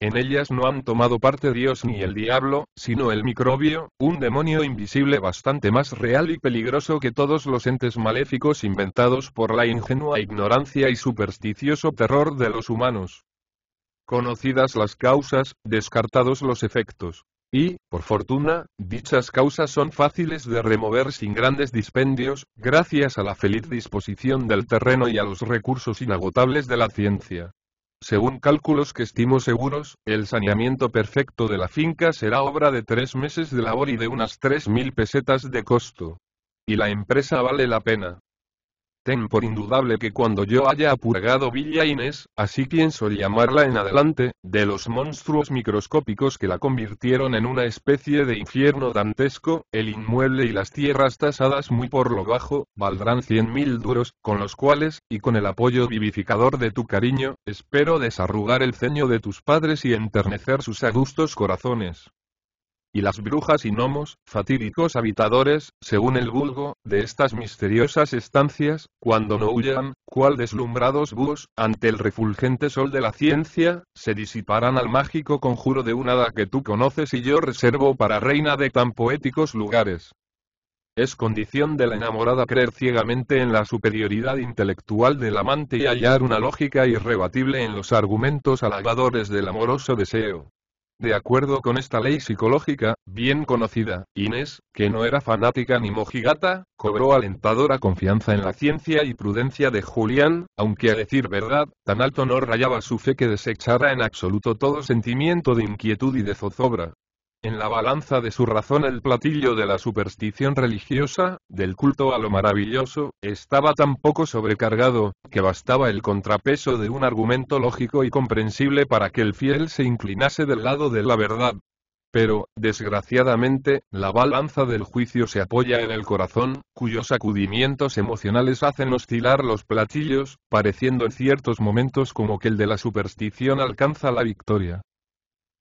En ellas no han tomado parte Dios ni el diablo, sino el microbio, un demonio invisible bastante más real y peligroso que todos los entes maléficos inventados por la ingenua ignorancia y supersticioso terror de los humanos. Conocidas las causas, descartados los efectos, y, por fortuna, dichas causas son fáciles de remover sin grandes dispendios, gracias a la feliz disposición del terreno y a los recursos inagotables de la ciencia. Según cálculos que estimo seguros, el saneamiento perfecto de la finca será obra de tres meses de labor y de unas 3.000 pesetas de costo. Y la empresa vale la pena. Ten por indudable que cuando yo haya apurgado Villa Inés, así pienso llamarla en adelante, de los monstruos microscópicos que la convirtieron en una especie de infierno dantesco, el inmueble y las tierras tasadas muy por lo bajo, valdrán cien mil duros, con los cuales, y con el apoyo vivificador de tu cariño, espero desarrugar el ceño de tus padres y enternecer sus agustos corazones y las brujas y gnomos, fatídicos habitadores, según el vulgo, de estas misteriosas estancias, cuando no huyan, cual deslumbrados búhos, ante el refulgente sol de la ciencia, se disiparán al mágico conjuro de un hada que tú conoces y yo reservo para reina de tan poéticos lugares. Es condición de la enamorada creer ciegamente en la superioridad intelectual del amante y hallar una lógica irrebatible en los argumentos alabadores del amoroso deseo. De acuerdo con esta ley psicológica, bien conocida, Inés, que no era fanática ni mojigata, cobró alentadora confianza en la ciencia y prudencia de Julián, aunque a decir verdad, tan alto no rayaba su fe que desechara en absoluto todo sentimiento de inquietud y de zozobra, en la balanza de su razón el platillo de la superstición religiosa, del culto a lo maravilloso, estaba tan poco sobrecargado, que bastaba el contrapeso de un argumento lógico y comprensible para que el fiel se inclinase del lado de la verdad. Pero, desgraciadamente, la balanza del juicio se apoya en el corazón, cuyos sacudimientos emocionales hacen oscilar los platillos, pareciendo en ciertos momentos como que el de la superstición alcanza la victoria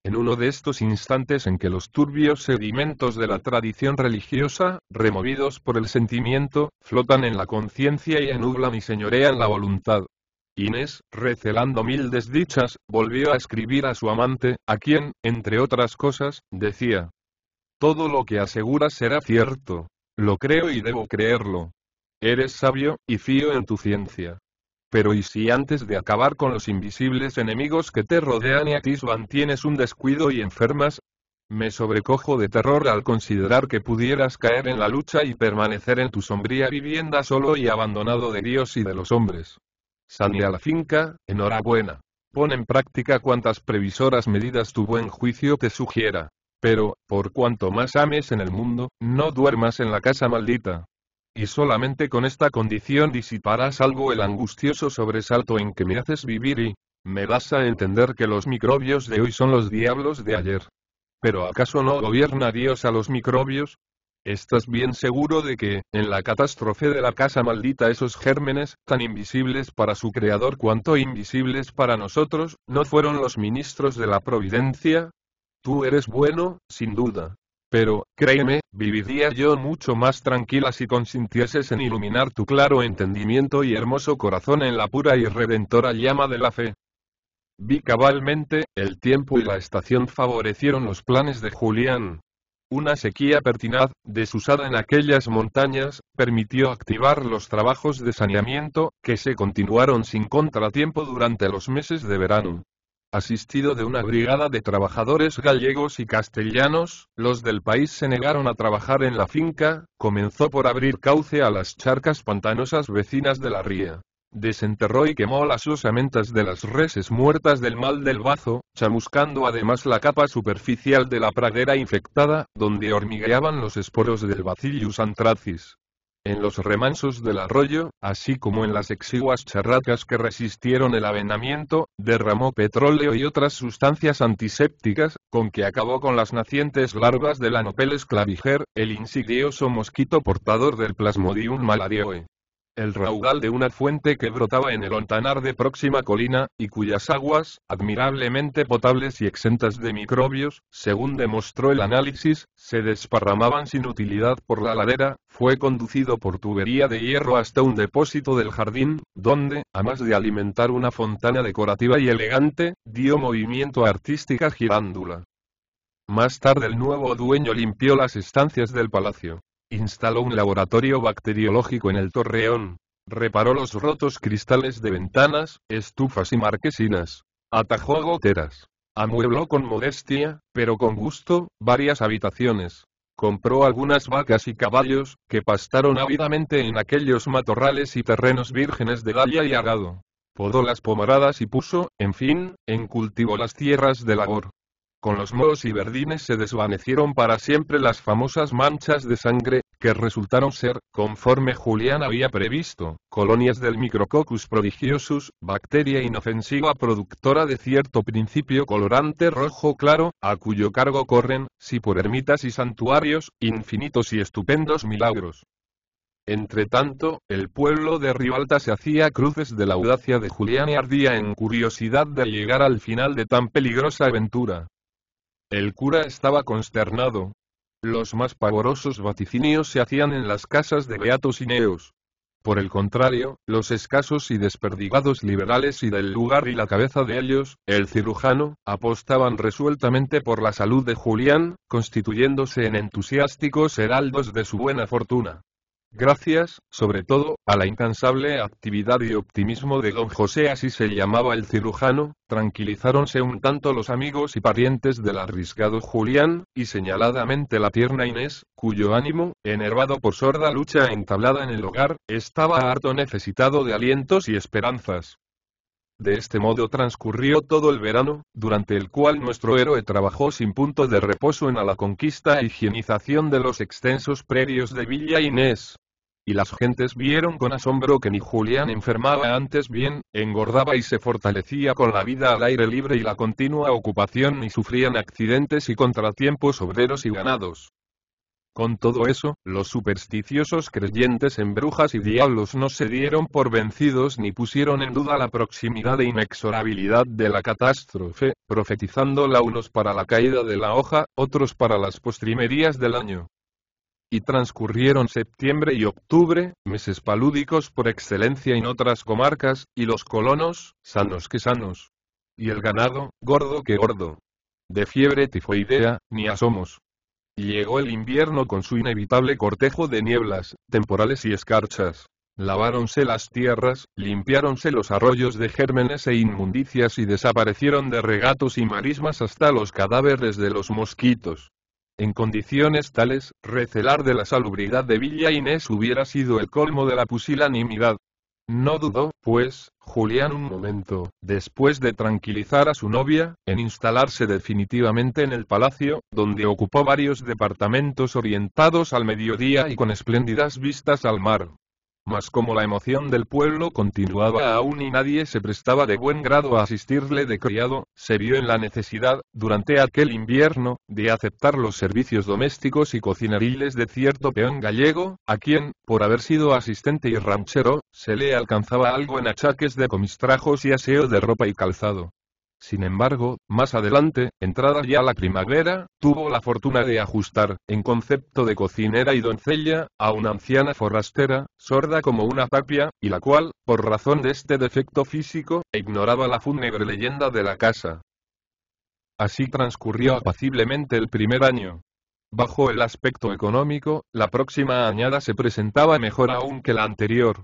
en uno de estos instantes en que los turbios sedimentos de la tradición religiosa, removidos por el sentimiento, flotan en la conciencia y enublan y señorean la voluntad. Inés, recelando mil desdichas, volvió a escribir a su amante, a quien, entre otras cosas, decía, Todo lo que aseguras será cierto. Lo creo y debo creerlo. Eres sabio, y fío en tu ciencia. Pero ¿y si antes de acabar con los invisibles enemigos que te rodean y atisban tienes un descuido y enfermas? Me sobrecojo de terror al considerar que pudieras caer en la lucha y permanecer en tu sombría vivienda solo y abandonado de Dios y de los hombres. Sale a la finca, enhorabuena. Pon en práctica cuantas previsoras medidas tu buen juicio te sugiera. Pero, por cuanto más ames en el mundo, no duermas en la casa maldita y solamente con esta condición disiparás algo el angustioso sobresalto en que me haces vivir y, me das a entender que los microbios de hoy son los diablos de ayer. Pero ¿acaso no gobierna Dios a los microbios? ¿Estás bien seguro de que, en la catástrofe de la casa maldita, esos gérmenes, tan invisibles para su creador cuanto invisibles para nosotros, no fueron los ministros de la providencia? Tú eres bueno, sin duda, pero, créeme, viviría yo mucho más tranquila si consintieses en iluminar tu claro entendimiento y hermoso corazón en la pura y redentora llama de la fe. Vi cabalmente, el tiempo y la estación favorecieron los planes de Julián. Una sequía pertinaz, desusada en aquellas montañas, permitió activar los trabajos de saneamiento, que se continuaron sin contratiempo durante los meses de verano asistido de una brigada de trabajadores gallegos y castellanos, los del país se negaron a trabajar en la finca, comenzó por abrir cauce a las charcas pantanosas vecinas de la ría. Desenterró y quemó las osamentas de las reses muertas del mal del bazo, chamuscando además la capa superficial de la pradera infectada, donde hormigueaban los esporos del bacillus anthracis en los remansos del arroyo, así como en las exiguas charracas que resistieron el avenamiento, derramó petróleo y otras sustancias antisépticas, con que acabó con las nacientes larvas del Anopeles claviger, el insidioso mosquito portador del Plasmodium malariae el raudal de una fuente que brotaba en el ontanar de próxima colina, y cuyas aguas, admirablemente potables y exentas de microbios, según demostró el análisis, se desparramaban sin utilidad por la ladera, fue conducido por tubería de hierro hasta un depósito del jardín, donde, a más de alimentar una fontana decorativa y elegante, dio movimiento a artística girándula. Más tarde el nuevo dueño limpió las estancias del palacio instaló un laboratorio bacteriológico en el torreón, reparó los rotos cristales de ventanas, estufas y marquesinas, atajó goteras, amuebló con modestia, pero con gusto, varias habitaciones, compró algunas vacas y caballos, que pastaron ávidamente en aquellos matorrales y terrenos vírgenes de Galia y Agado. Podó las pomaradas y puso, en fin, en cultivo las tierras de labor. Con los moros y verdines se desvanecieron para siempre las famosas manchas de sangre, que resultaron ser, conforme Julián había previsto, colonias del Micrococcus prodigiosus, bacteria inofensiva productora de cierto principio colorante rojo claro, a cuyo cargo corren, si por ermitas y santuarios, infinitos y estupendos milagros. Entretanto, el pueblo de Ribalta se hacía cruces de la audacia de Julián y ardía en curiosidad de llegar al final de tan peligrosa aventura. El cura estaba consternado. Los más pavorosos vaticinios se hacían en las casas de beatos y neos. Por el contrario, los escasos y desperdigados liberales y del lugar y la cabeza de ellos, el cirujano, apostaban resueltamente por la salud de Julián, constituyéndose en entusiásticos heraldos de su buena fortuna gracias, sobre todo, a la incansable actividad y optimismo de don José así se llamaba el cirujano, tranquilizáronse un tanto los amigos y parientes del arriesgado Julián, y señaladamente la tierna Inés, cuyo ánimo, enervado por sorda lucha entablada en el hogar, estaba harto necesitado de alientos y esperanzas. De este modo transcurrió todo el verano, durante el cual nuestro héroe trabajó sin punto de reposo en a la conquista e higienización de los extensos predios de Villa Inés, y las gentes vieron con asombro que ni Julián enfermaba antes bien, engordaba y se fortalecía con la vida al aire libre y la continua ocupación ni sufrían accidentes y contratiempos obreros y ganados. Con todo eso, los supersticiosos creyentes en brujas y diablos no se dieron por vencidos ni pusieron en duda la proximidad e inexorabilidad de la catástrofe, profetizándola unos para la caída de la hoja, otros para las postrimerías del año y transcurrieron septiembre y octubre, meses palúdicos por excelencia en otras comarcas, y los colonos, sanos que sanos. Y el ganado, gordo que gordo. De fiebre tifoidea, ni asomos. Llegó el invierno con su inevitable cortejo de nieblas, temporales y escarchas. Laváronse las tierras, limpiáronse los arroyos de gérmenes e inmundicias y desaparecieron de regatos y marismas hasta los cadáveres de los mosquitos. En condiciones tales, recelar de la salubridad de Villa Inés hubiera sido el colmo de la pusilanimidad. No dudó, pues, Julián un momento, después de tranquilizar a su novia, en instalarse definitivamente en el palacio, donde ocupó varios departamentos orientados al mediodía y con espléndidas vistas al mar. Mas como la emoción del pueblo continuaba aún y nadie se prestaba de buen grado a asistirle de criado, se vio en la necesidad, durante aquel invierno, de aceptar los servicios domésticos y cocineriles de cierto peón gallego, a quien, por haber sido asistente y ranchero, se le alcanzaba algo en achaques de comistrajos y aseo de ropa y calzado. Sin embargo, más adelante, entrada ya la primavera, tuvo la fortuna de ajustar, en concepto de cocinera y doncella, a una anciana forrastera, sorda como una tapia, y la cual, por razón de este defecto físico, ignoraba la fúnebre leyenda de la casa. Así transcurrió apaciblemente el primer año. Bajo el aspecto económico, la próxima añada se presentaba mejor aún que la anterior,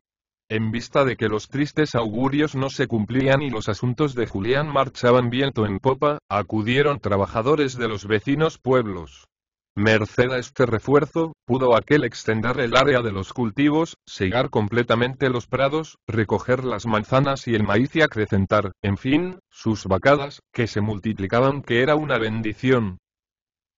en vista de que los tristes augurios no se cumplían y los asuntos de Julián marchaban viento en popa, acudieron trabajadores de los vecinos pueblos. Merced a este refuerzo, pudo aquel extender el área de los cultivos, segar completamente los prados, recoger las manzanas y el maíz y acrecentar, en fin, sus vacadas, que se multiplicaban que era una bendición,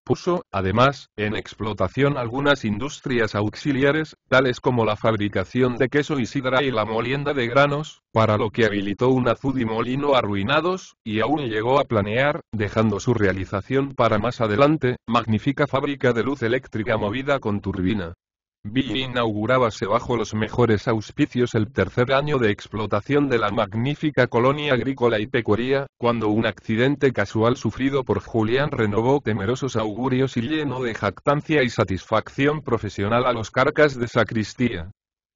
Puso, además, en explotación algunas industrias auxiliares, tales como la fabricación de queso y sidra y la molienda de granos, para lo que habilitó un azud y molino arruinados, y aún llegó a planear, dejando su realización para más adelante, magnífica fábrica de luz eléctrica movida con turbina. Billy inaugurábase bajo los mejores auspicios el tercer año de explotación de la magnífica colonia agrícola y pecuaria, cuando un accidente casual sufrido por Julián renovó temerosos augurios y llenó de jactancia y satisfacción profesional a los carcas de sacristía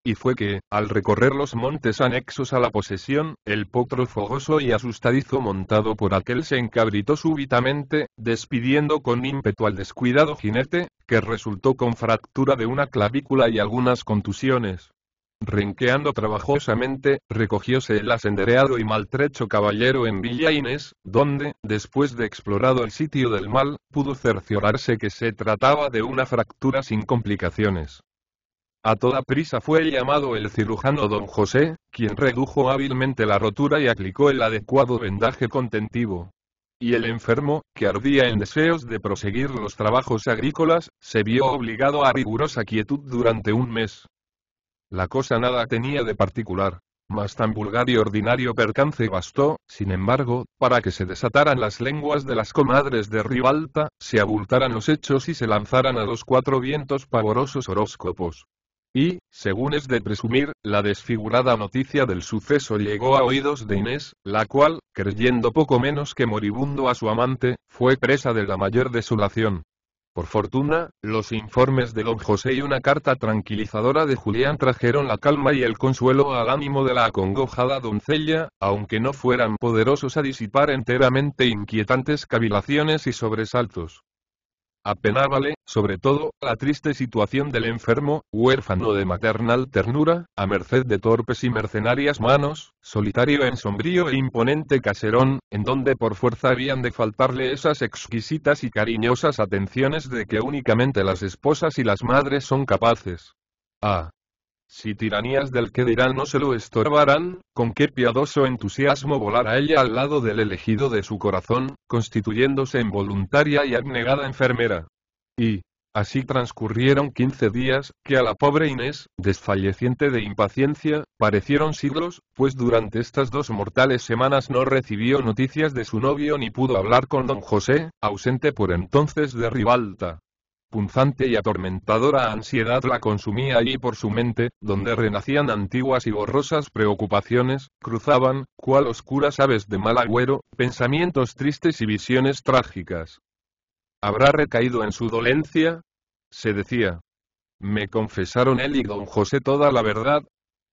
y fue que, al recorrer los montes anexos a la posesión, el potro fogoso y asustadizo montado por aquel se encabritó súbitamente, despidiendo con ímpetu al descuidado jinete, que resultó con fractura de una clavícula y algunas contusiones. Rinqueando trabajosamente, recogióse el asendereado y maltrecho caballero en Villa Inés, donde, después de explorado el sitio del mal, pudo cerciorarse que se trataba de una fractura sin complicaciones. A toda prisa fue llamado el cirujano don José, quien redujo hábilmente la rotura y aplicó el adecuado vendaje contentivo. Y el enfermo, que ardía en deseos de proseguir los trabajos agrícolas, se vio obligado a rigurosa quietud durante un mes. La cosa nada tenía de particular. Mas tan vulgar y ordinario percance bastó, sin embargo, para que se desataran las lenguas de las comadres de Ribalta, se abultaran los hechos y se lanzaran a los cuatro vientos pavorosos horóscopos. Y, según es de presumir, la desfigurada noticia del suceso llegó a oídos de Inés, la cual, creyendo poco menos que moribundo a su amante, fue presa de la mayor desolación. Por fortuna, los informes de don José y una carta tranquilizadora de Julián trajeron la calma y el consuelo al ánimo de la acongojada doncella, aunque no fueran poderosos a disipar enteramente inquietantes cavilaciones y sobresaltos. Apenábale, sobre todo, la triste situación del enfermo, huérfano de maternal ternura, a merced de torpes y mercenarias manos, solitario en sombrío e imponente caserón, en donde por fuerza habían de faltarle esas exquisitas y cariñosas atenciones de que únicamente las esposas y las madres son capaces. Ah, si tiranías del que dirán no se lo estorbarán, con qué piadoso entusiasmo volará ella al lado del elegido de su corazón, constituyéndose en voluntaria y abnegada enfermera. Y, Así transcurrieron quince días, que a la pobre Inés, desfalleciente de impaciencia, parecieron siglos, pues durante estas dos mortales semanas no recibió noticias de su novio ni pudo hablar con don José, ausente por entonces de Ribalta punzante y atormentadora ansiedad la consumía allí por su mente, donde renacían antiguas y borrosas preocupaciones, cruzaban, cual oscuras aves de mal agüero, pensamientos tristes y visiones trágicas. ¿Habrá recaído en su dolencia? se decía. Me confesaron él y don José toda la verdad.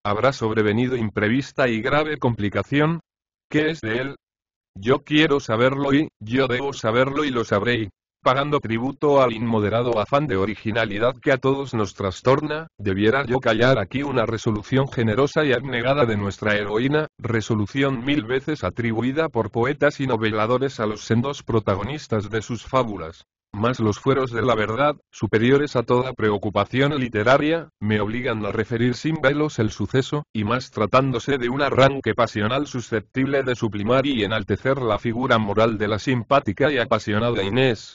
¿Habrá sobrevenido imprevista y grave complicación? ¿Qué es de él? Yo quiero saberlo y, yo debo saberlo y lo sabré pagando tributo al inmoderado afán de originalidad que a todos nos trastorna, debiera yo callar aquí una resolución generosa y abnegada de nuestra heroína, resolución mil veces atribuida por poetas y noveladores a los sendos protagonistas de sus fábulas más los fueros de la verdad, superiores a toda preocupación literaria, me obligan a referir sin velos el suceso, y más tratándose de un arranque pasional susceptible de sublimar y enaltecer la figura moral de la simpática y apasionada Inés,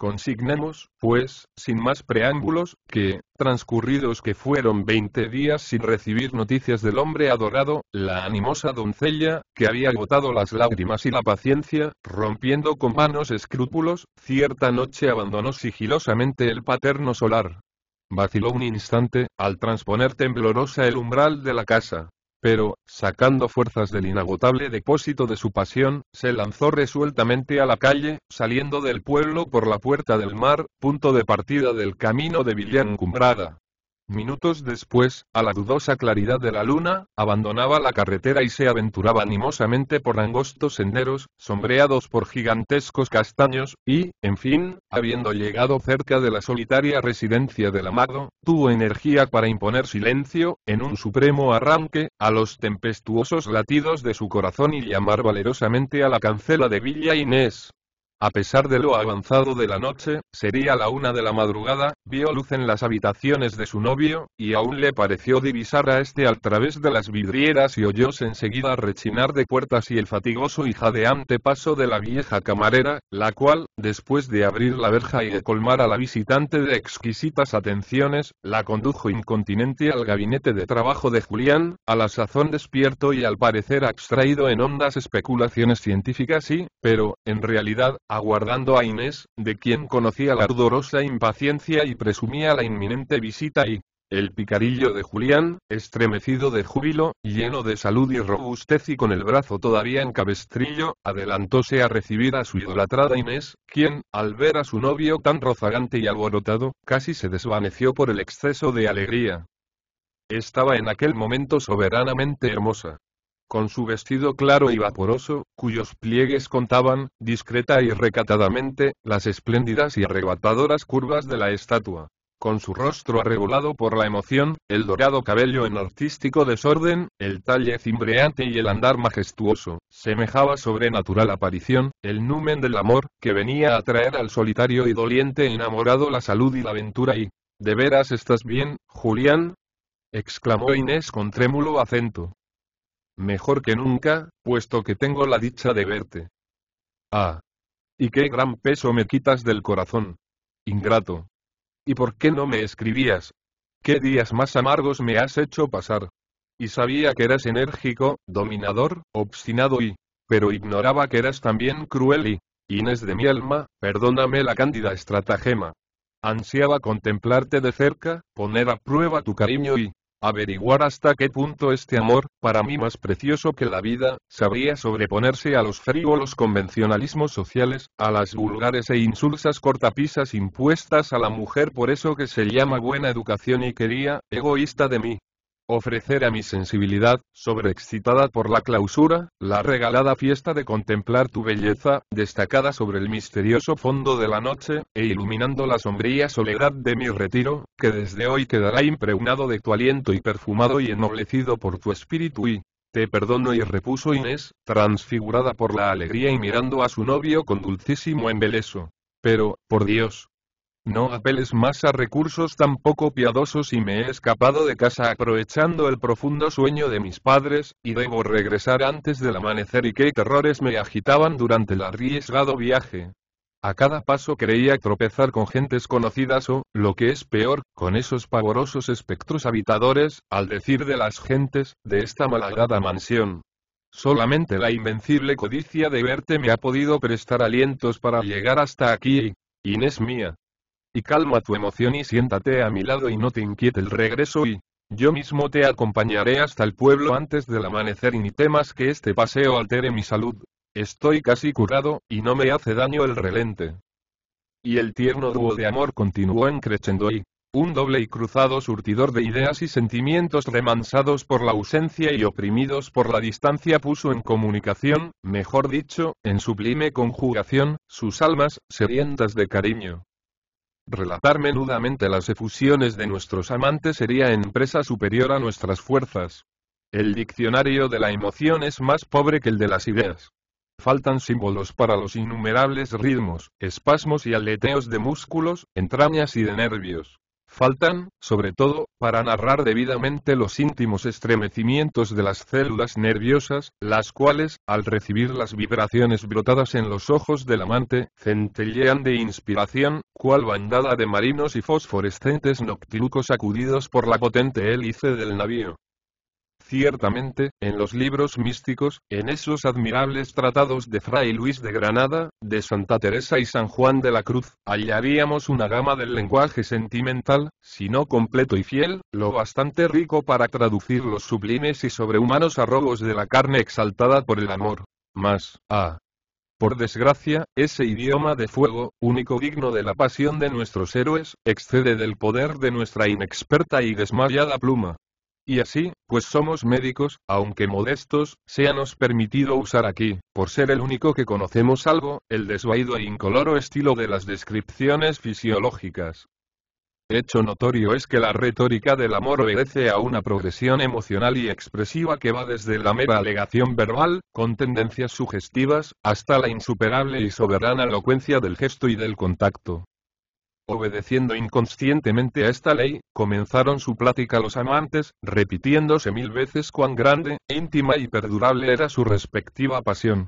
Consignamos, pues, sin más preámbulos, que, transcurridos que fueron veinte días sin recibir noticias del hombre adorado, la animosa doncella, que había agotado las lágrimas y la paciencia, rompiendo con vanos escrúpulos, cierta noche abandonó sigilosamente el paterno solar. Vaciló un instante, al transponer temblorosa el umbral de la casa, pero, sacando fuerzas del inagotable depósito de su pasión, se lanzó resueltamente a la calle, saliendo del pueblo por la puerta del mar, punto de partida del camino de Villancumbrada. Minutos después, a la dudosa claridad de la luna, abandonaba la carretera y se aventuraba animosamente por angostos senderos, sombreados por gigantescos castaños, y, en fin, habiendo llegado cerca de la solitaria residencia del amado, tuvo energía para imponer silencio, en un supremo arranque, a los tempestuosos latidos de su corazón y llamar valerosamente a la cancela de Villa Inés. A pesar de lo avanzado de la noche, sería la una de la madrugada, vio luz en las habitaciones de su novio, y aún le pareció divisar a este al través de las vidrieras y oyóse enseguida rechinar de puertas y el fatigoso y jadeante paso de la vieja camarera, la cual, después de abrir la verja y de colmar a la visitante de exquisitas atenciones, la condujo incontinente al gabinete de trabajo de Julián, a la sazón despierto y al parecer abstraído en hondas especulaciones científicas y, pero, en realidad, aguardando a Inés, de quien conocía la ardorosa impaciencia y presumía la inminente visita y, el picarillo de Julián, estremecido de júbilo, lleno de salud y robustez y con el brazo todavía en cabestrillo, adelantóse a recibir a su idolatrada Inés, quien, al ver a su novio tan rozagante y alborotado, casi se desvaneció por el exceso de alegría. Estaba en aquel momento soberanamente hermosa con su vestido claro y vaporoso, cuyos pliegues contaban, discreta y recatadamente, las espléndidas y arrebatadoras curvas de la estatua. Con su rostro arrebolado por la emoción, el dorado cabello en artístico desorden, el talle cimbreante y el andar majestuoso, semejaba sobrenatural aparición, el numen del amor, que venía a traer al solitario y doliente enamorado la salud y la aventura y... ¿De veras estás bien, Julián? exclamó Inés con trémulo acento. Mejor que nunca, puesto que tengo la dicha de verte. Ah. Y qué gran peso me quitas del corazón. Ingrato. ¿Y por qué no me escribías? ¿Qué días más amargos me has hecho pasar? Y sabía que eras enérgico, dominador, obstinado y... Pero ignoraba que eras también cruel y... Inés de mi alma, perdóname la cándida estratagema. Ansiaba contemplarte de cerca, poner a prueba tu cariño y, Averiguar hasta qué punto este amor, para mí más precioso que la vida, sabría sobreponerse a los frívolos convencionalismos sociales, a las vulgares e insulsas cortapisas impuestas a la mujer por eso que se llama buena educación y quería, egoísta de mí, ofrecer a mi sensibilidad, sobreexcitada por la clausura, la regalada fiesta de contemplar tu belleza, destacada sobre el misterioso fondo de la noche, e iluminando la sombría soledad de mi retiro, que desde hoy quedará impregnado de tu aliento y perfumado y ennoblecido por tu espíritu y... Te perdono y repuso Inés, transfigurada por la alegría y mirando a su novio con dulcísimo embeleso. Pero, por Dios, no apeles más a recursos tan poco piadosos y me he escapado de casa aprovechando el profundo sueño de mis padres, y debo regresar antes del amanecer y qué terrores me agitaban durante el arriesgado viaje. A cada paso creía tropezar con gentes conocidas o, lo que es peor, con esos pavorosos espectros habitadores, al decir de las gentes, de esta malagrada mansión. Solamente la invencible codicia de verte me ha podido prestar alientos para llegar hasta aquí. Inés mía, y calma tu emoción y siéntate a mi lado y no te inquiete el regreso y, yo mismo te acompañaré hasta el pueblo antes del amanecer y ni temas que este paseo altere mi salud. Estoy casi curado, y no me hace daño el relente. Y el tierno dúo de amor continuó encrechendo y, un doble y cruzado surtidor de ideas y sentimientos remansados por la ausencia y oprimidos por la distancia puso en comunicación, mejor dicho, en sublime conjugación, sus almas, sedientas de cariño. Relatar menudamente las efusiones de nuestros amantes sería empresa superior a nuestras fuerzas. El diccionario de la emoción es más pobre que el de las ideas. Faltan símbolos para los innumerables ritmos, espasmos y aleteos de músculos, entrañas y de nervios. Faltan, sobre todo, para narrar debidamente los íntimos estremecimientos de las células nerviosas, las cuales, al recibir las vibraciones brotadas en los ojos del amante, centellean de inspiración, cual bandada de marinos y fosforescentes noctilucos sacudidos por la potente hélice del navío. Ciertamente, en los libros místicos, en esos admirables tratados de Fray Luis de Granada, de Santa Teresa y San Juan de la Cruz, hallaríamos una gama del lenguaje sentimental, si no completo y fiel, lo bastante rico para traducir los sublimes y sobrehumanos arrobos de la carne exaltada por el amor. Mas, ah, por desgracia, ese idioma de fuego, único digno de la pasión de nuestros héroes, excede del poder de nuestra inexperta y desmayada pluma. Y así, pues somos médicos, aunque modestos, nos permitido usar aquí, por ser el único que conocemos algo, el desvaído e incoloro estilo de las descripciones fisiológicas. Hecho notorio es que la retórica del amor obedece a una progresión emocional y expresiva que va desde la mera alegación verbal, con tendencias sugestivas, hasta la insuperable y soberana elocuencia del gesto y del contacto. Obedeciendo inconscientemente a esta ley, comenzaron su plática los amantes, repitiéndose mil veces cuán grande, íntima y perdurable era su respectiva pasión.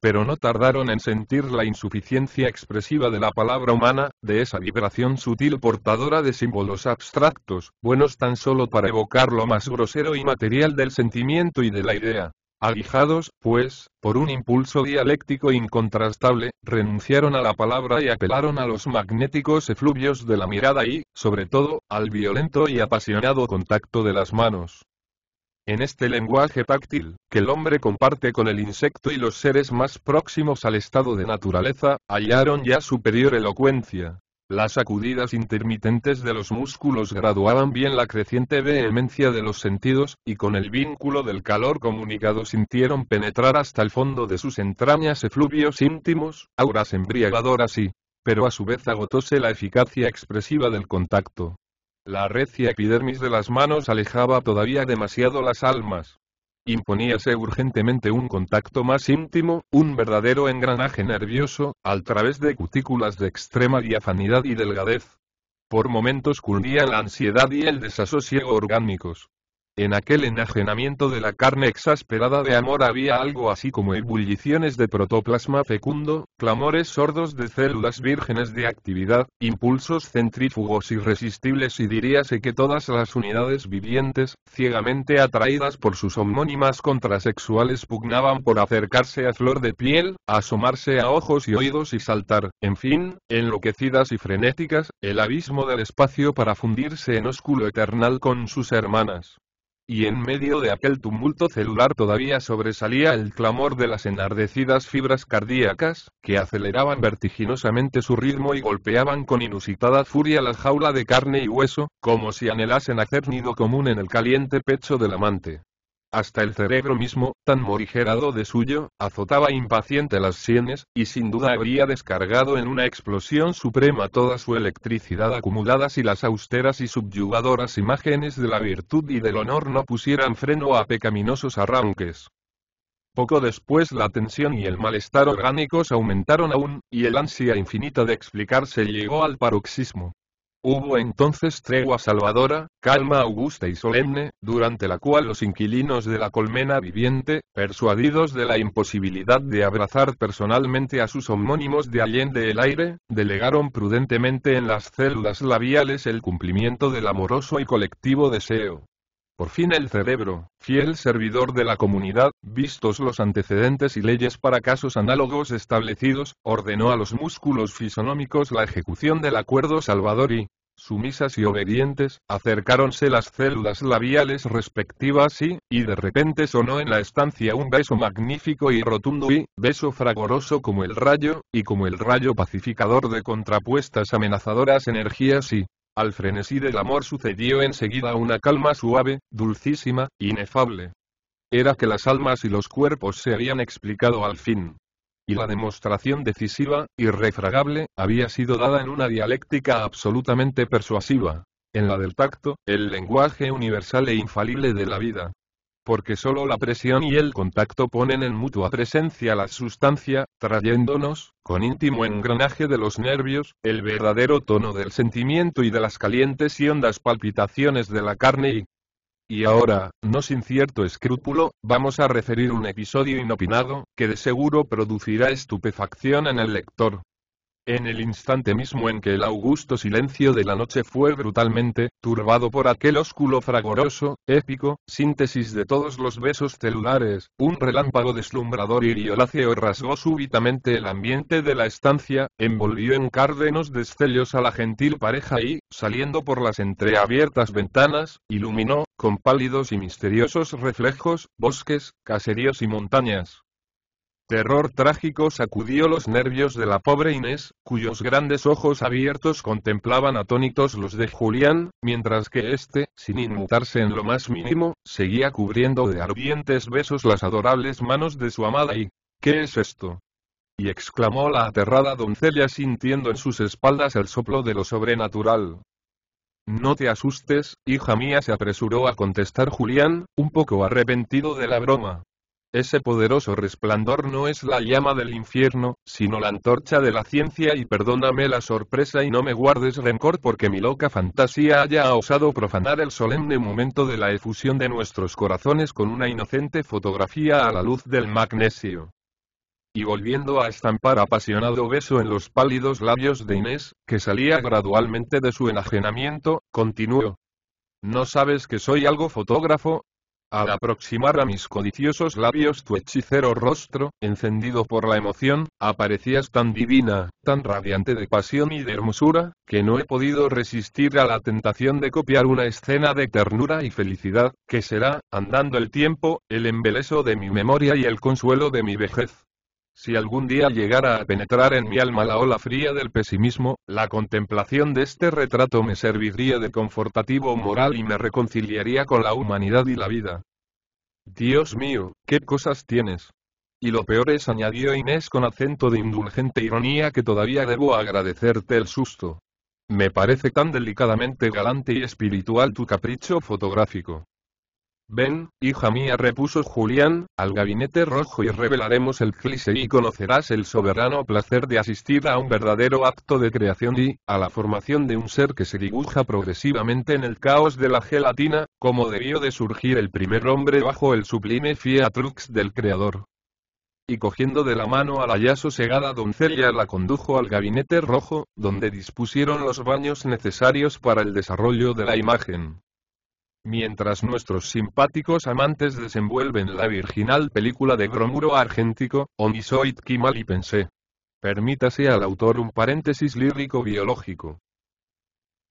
Pero no tardaron en sentir la insuficiencia expresiva de la palabra humana, de esa vibración sutil portadora de símbolos abstractos, buenos tan solo para evocar lo más grosero y material del sentimiento y de la idea. Aguijados, pues, por un impulso dialéctico incontrastable, renunciaron a la palabra y apelaron a los magnéticos efluvios de la mirada y, sobre todo, al violento y apasionado contacto de las manos. En este lenguaje táctil, que el hombre comparte con el insecto y los seres más próximos al estado de naturaleza, hallaron ya superior elocuencia, las sacudidas intermitentes de los músculos graduaban bien la creciente vehemencia de los sentidos, y con el vínculo del calor comunicado sintieron penetrar hasta el fondo de sus entrañas efluvios íntimos, auras embriagadoras y, pero a su vez agotóse la eficacia expresiva del contacto. La recia epidermis de las manos alejaba todavía demasiado las almas, imponíase urgentemente un contacto más íntimo, un verdadero engranaje nervioso, al través de cutículas de extrema diafanidad y delgadez. Por momentos cundía la ansiedad y el desasosiego orgánicos. En aquel enajenamiento de la carne exasperada de amor había algo así como ebulliciones de protoplasma fecundo, clamores sordos de células vírgenes de actividad, impulsos centrífugos irresistibles y diríase que todas las unidades vivientes, ciegamente atraídas por sus homónimas contrasexuales pugnaban por acercarse a flor de piel, asomarse a ojos y oídos y saltar, en fin, enloquecidas y frenéticas, el abismo del espacio para fundirse en ósculo eternal con sus hermanas y en medio de aquel tumulto celular todavía sobresalía el clamor de las enardecidas fibras cardíacas, que aceleraban vertiginosamente su ritmo y golpeaban con inusitada furia la jaula de carne y hueso, como si anhelasen hacer nido común en el caliente pecho del amante hasta el cerebro mismo, tan morigerado de suyo, azotaba impaciente las sienes, y sin duda habría descargado en una explosión suprema toda su electricidad acumulada si las austeras y subyugadoras imágenes de la virtud y del honor no pusieran freno a pecaminosos arranques. Poco después la tensión y el malestar orgánicos aumentaron aún, y el ansia infinita de explicarse llegó al paroxismo. Hubo entonces tregua salvadora, calma augusta y solemne, durante la cual los inquilinos de la colmena viviente, persuadidos de la imposibilidad de abrazar personalmente a sus homónimos de Allende el Aire, delegaron prudentemente en las células labiales el cumplimiento del amoroso y colectivo deseo. Por fin el cerebro, fiel servidor de la comunidad, vistos los antecedentes y leyes para casos análogos establecidos, ordenó a los músculos fisonómicos la ejecución del acuerdo salvador y, sumisas y obedientes, acercáronse las células labiales respectivas y, y de repente sonó en la estancia un beso magnífico y rotundo y, beso fragoroso como el rayo, y como el rayo pacificador de contrapuestas amenazadoras energías y, al frenesí del amor sucedió enseguida una calma suave, dulcísima, inefable. Era que las almas y los cuerpos se habían explicado al fin. Y la demostración decisiva, irrefragable, había sido dada en una dialéctica absolutamente persuasiva. En la del tacto, el lenguaje universal e infalible de la vida porque solo la presión y el contacto ponen en mutua presencia la sustancia, trayéndonos, con íntimo engranaje de los nervios, el verdadero tono del sentimiento y de las calientes y hondas palpitaciones de la carne y... Y ahora, no sin cierto escrúpulo, vamos a referir un episodio inopinado, que de seguro producirá estupefacción en el lector, en el instante mismo en que el augusto silencio de la noche fue brutalmente, turbado por aquel ósculo fragoroso, épico, síntesis de todos los besos celulares, un relámpago deslumbrador y violáceo rasgó súbitamente el ambiente de la estancia, envolvió en cárdenos destellos a la gentil pareja y, saliendo por las entreabiertas ventanas, iluminó, con pálidos y misteriosos reflejos, bosques, caseríos y montañas terror trágico sacudió los nervios de la pobre Inés, cuyos grandes ojos abiertos contemplaban atónitos los de Julián, mientras que éste, sin inmutarse en lo más mínimo, seguía cubriendo de ardientes besos las adorables manos de su amada y... ¿Qué es esto? y exclamó la aterrada doncella sintiendo en sus espaldas el soplo de lo sobrenatural. No te asustes, hija mía, se apresuró a contestar Julián, un poco arrepentido de la broma. Ese poderoso resplandor no es la llama del infierno, sino la antorcha de la ciencia y perdóname la sorpresa y no me guardes rencor porque mi loca fantasía haya osado profanar el solemne momento de la efusión de nuestros corazones con una inocente fotografía a la luz del magnesio. Y volviendo a estampar apasionado beso en los pálidos labios de Inés, que salía gradualmente de su enajenamiento, continuó. No sabes que soy algo fotógrafo, al aproximar a mis codiciosos labios tu hechicero rostro, encendido por la emoción, aparecías tan divina, tan radiante de pasión y de hermosura, que no he podido resistir a la tentación de copiar una escena de ternura y felicidad, que será, andando el tiempo, el embeleso de mi memoria y el consuelo de mi vejez. Si algún día llegara a penetrar en mi alma la ola fría del pesimismo, la contemplación de este retrato me serviría de confortativo moral y me reconciliaría con la humanidad y la vida. Dios mío, qué cosas tienes. Y lo peor es, añadió Inés con acento de indulgente ironía, que todavía debo agradecerte el susto. Me parece tan delicadamente galante y espiritual tu capricho fotográfico. Ven, hija mía, repuso Julián, al gabinete rojo y revelaremos el cliché y conocerás el soberano placer de asistir a un verdadero acto de creación y, a la formación de un ser que se dibuja progresivamente en el caos de la gelatina, como debió de surgir el primer hombre bajo el sublime fiatrux del creador y cogiendo de la mano a la ya sosegada doncella la condujo al gabinete rojo, donde dispusieron los baños necesarios para el desarrollo de la imagen. Mientras nuestros simpáticos amantes desenvuelven la virginal película de Gromuro argéntico, Onisoit Kimal y pensé. Permítase al autor un paréntesis lírico biológico.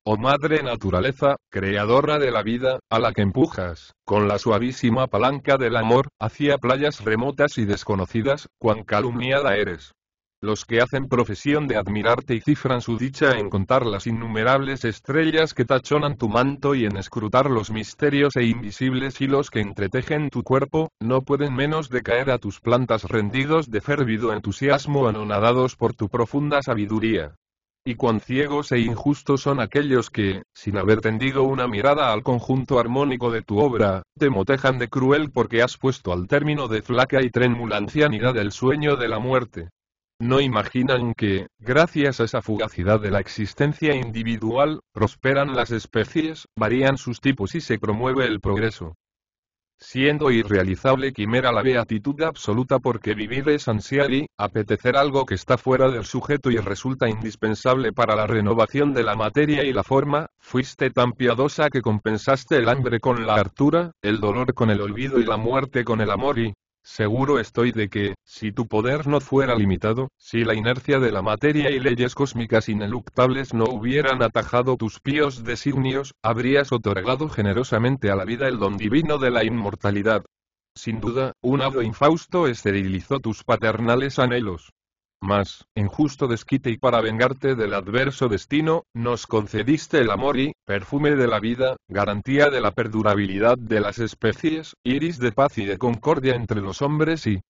Oh madre naturaleza, creadora de la vida, a la que empujas, con la suavísima palanca del amor, hacia playas remotas y desconocidas, cuán calumniada eres los que hacen profesión de admirarte y cifran su dicha en contar las innumerables estrellas que tachonan tu manto y en escrutar los misterios e invisibles hilos que entretejen tu cuerpo, no pueden menos de caer a tus plantas rendidos de férvido entusiasmo anonadados por tu profunda sabiduría. Y cuán ciegos e injustos son aquellos que, sin haber tendido una mirada al conjunto armónico de tu obra, te motejan de cruel porque has puesto al término de flaca y trémula ancianidad el sueño de la muerte. No imaginan que, gracias a esa fugacidad de la existencia individual, prosperan las especies, varían sus tipos y se promueve el progreso. Siendo irrealizable quimera la beatitud absoluta porque vivir es ansiar y, apetecer algo que está fuera del sujeto y resulta indispensable para la renovación de la materia y la forma, fuiste tan piadosa que compensaste el hambre con la hartura, el dolor con el olvido y la muerte con el amor y, Seguro estoy de que, si tu poder no fuera limitado, si la inercia de la materia y leyes cósmicas ineluctables no hubieran atajado tus píos designios, habrías otorgado generosamente a la vida el don divino de la inmortalidad. Sin duda, un hado infausto esterilizó tus paternales anhelos, mas, en justo desquite y para vengarte del adverso destino, nos concediste el amor y, perfume de la vida, garantía de la perdurabilidad de las especies, iris de paz y de concordia entre los hombres y,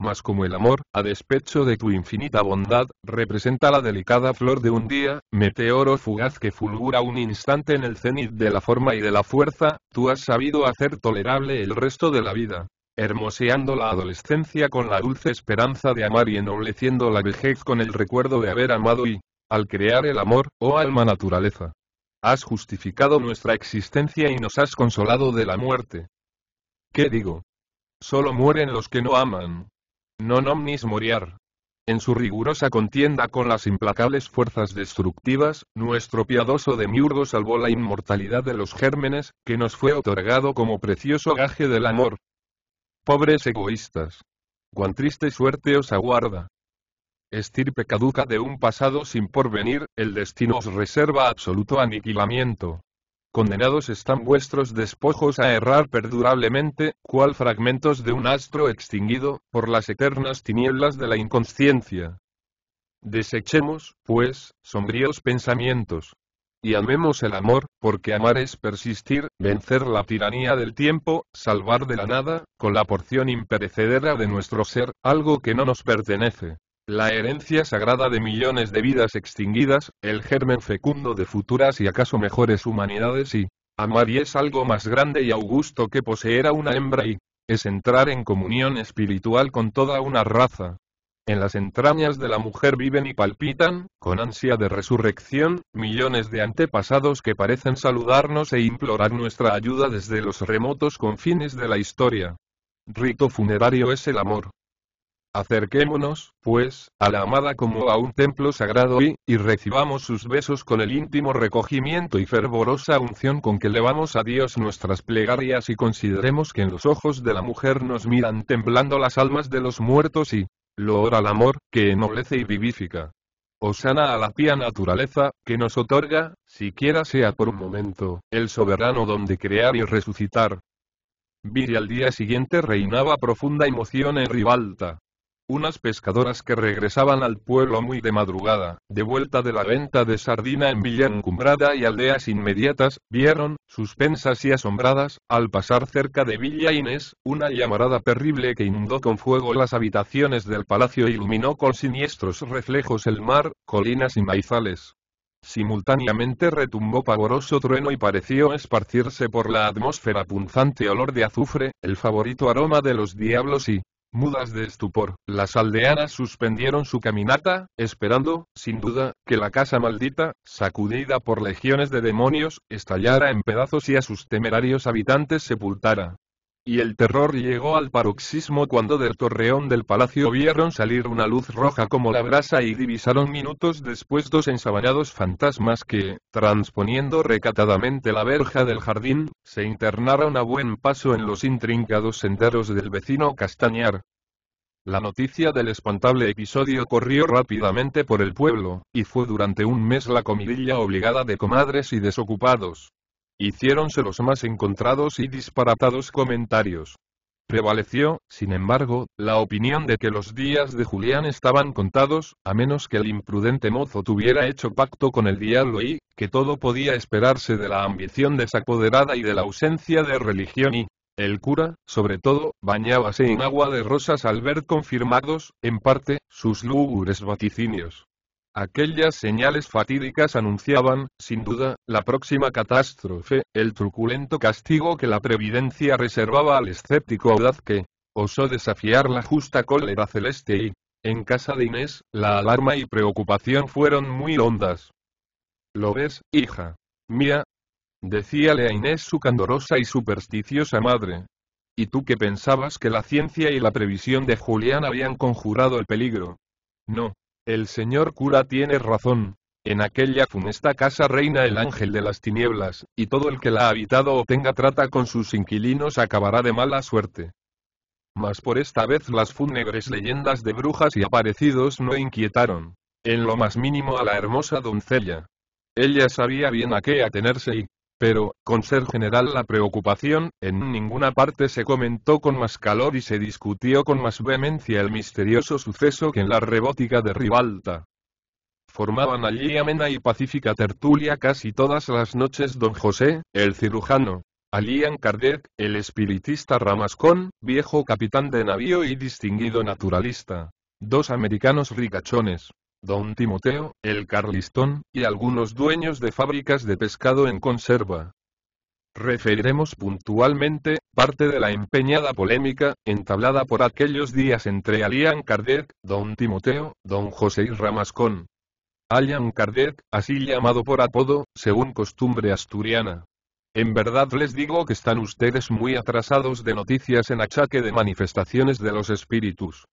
mas como el amor, a despecho de tu infinita bondad, representa la delicada flor de un día, meteoro fugaz que fulgura un instante en el cenit de la forma y de la fuerza, tú has sabido hacer tolerable el resto de la vida, hermoseando la adolescencia con la dulce esperanza de amar y ennobleciendo la vejez con el recuerdo de haber amado y, al crear el amor, oh alma naturaleza. Has justificado nuestra existencia y nos has consolado de la muerte. ¿Qué digo? Solo mueren los que no aman. Non omnis moriar. En su rigurosa contienda con las implacables fuerzas destructivas, nuestro piadoso demiurgo salvó la inmortalidad de los gérmenes, que nos fue otorgado como precioso gaje del amor, Pobres egoístas. Cuán triste suerte os aguarda. Estirpe caduca de un pasado sin porvenir, el destino os reserva absoluto aniquilamiento. Condenados están vuestros despojos a errar perdurablemente, cual fragmentos de un astro extinguido, por las eternas tinieblas de la inconsciencia. Desechemos, pues, sombríos pensamientos, y amemos el amor, porque amar es persistir, vencer la tiranía del tiempo, salvar de la nada, con la porción imperecedera de nuestro ser, algo que no nos pertenece. La herencia sagrada de millones de vidas extinguidas, el germen fecundo de futuras y acaso mejores humanidades y... Amar y es algo más grande y augusto que poseer a una hembra y... Es entrar en comunión espiritual con toda una raza, en las entrañas de la mujer viven y palpitan, con ansia de resurrección, millones de antepasados que parecen saludarnos e implorar nuestra ayuda desde los remotos confines de la historia. Rito funerario es el amor. Acerquémonos, pues, a la amada como a un templo sagrado y, y recibamos sus besos con el íntimo recogimiento y fervorosa unción con que levamos a Dios nuestras plegarias y consideremos que en los ojos de la mujer nos miran temblando las almas de los muertos y, lo ora al amor, que ennoblece y vivifica. Osana a la pía naturaleza, que nos otorga, siquiera sea por un momento, el soberano donde crear y resucitar. Vi al día siguiente reinaba profunda emoción en Ribalta unas pescadoras que regresaban al pueblo muy de madrugada, de vuelta de la venta de sardina en Villa Encumbrada y aldeas inmediatas, vieron, suspensas y asombradas, al pasar cerca de Villa Inés, una llamarada terrible que inundó con fuego las habitaciones del palacio e iluminó con siniestros reflejos el mar, colinas y maizales. Simultáneamente retumbó pavoroso trueno y pareció esparcirse por la atmósfera punzante olor de azufre, el favorito aroma de los diablos y, Mudas de estupor, las aldeanas suspendieron su caminata, esperando, sin duda, que la casa maldita, sacudida por legiones de demonios, estallara en pedazos y a sus temerarios habitantes sepultara y el terror llegó al paroxismo cuando del torreón del palacio vieron salir una luz roja como la brasa y divisaron minutos después dos ensabañados fantasmas que, transponiendo recatadamente la verja del jardín, se internaron a buen paso en los intrincados senderos del vecino castañar. La noticia del espantable episodio corrió rápidamente por el pueblo, y fue durante un mes la comidilla obligada de comadres y desocupados. Hicieronse los más encontrados y disparatados comentarios. Prevaleció, sin embargo, la opinión de que los días de Julián estaban contados, a menos que el imprudente mozo tuviera hecho pacto con el diablo y, que todo podía esperarse de la ambición desapoderada y de la ausencia de religión y, el cura, sobre todo, bañábase en agua de rosas al ver confirmados, en parte, sus lúgubres vaticinios. Aquellas señales fatídicas anunciaban, sin duda, la próxima catástrofe, el truculento castigo que la previdencia reservaba al escéptico audaz que osó desafiar la justa cólera celeste y, en casa de Inés, la alarma y preocupación fueron muy hondas. ¿Lo ves, hija? Mía. Decíale a Inés su candorosa y supersticiosa madre. ¿Y tú que pensabas que la ciencia y la previsión de Julián habían conjurado el peligro? No, el señor cura tiene razón. En aquella funesta casa reina el ángel de las tinieblas, y todo el que la ha habitado o tenga trata con sus inquilinos acabará de mala suerte. Mas por esta vez las fúnebres leyendas de brujas y aparecidos no inquietaron, en lo más mínimo a la hermosa doncella. Ella sabía bien a qué atenerse y, pero, con ser general la preocupación, en ninguna parte se comentó con más calor y se discutió con más vehemencia el misterioso suceso que en la rebótica de Ribalta. Formaban allí amena y pacífica tertulia casi todas las noches don José, el cirujano, Alian Kardec, el espiritista Ramascón, viejo capitán de navío y distinguido naturalista. Dos americanos ricachones, don Timoteo, el Carlistón, y algunos dueños de fábricas de pescado en conserva. Referiremos puntualmente, parte de la empeñada polémica, entablada por aquellos días entre Alian Kardec, don Timoteo, don José y Ramascón. Alian Kardec, así llamado por apodo, según costumbre asturiana. En verdad les digo que están ustedes muy atrasados de noticias en achaque de manifestaciones de los espíritus.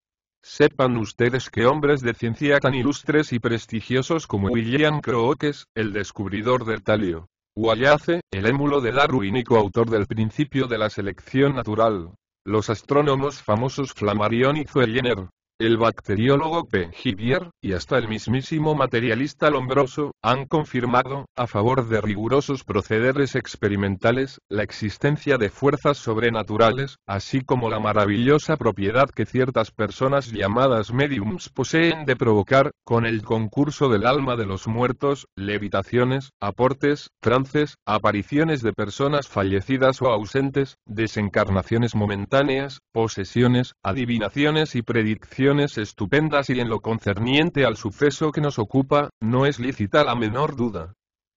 Sepan ustedes que hombres de ciencia tan ilustres y prestigiosos como William Crookes, el descubridor del talio, Wallace, el émulo de Darwin y coautor del principio de la selección natural, los astrónomos famosos Flammarion y Zueller, el bacteriólogo P. Givier, y hasta el mismísimo materialista Lombroso, han confirmado, a favor de rigurosos procederes experimentales, la existencia de fuerzas sobrenaturales, así como la maravillosa propiedad que ciertas personas llamadas mediums poseen de provocar, con el concurso del alma de los muertos, levitaciones, aportes, trances, apariciones de personas fallecidas o ausentes, desencarnaciones momentáneas, posesiones, adivinaciones y predicciones estupendas y en lo concerniente al suceso que nos ocupa, no es lícita la menor duda.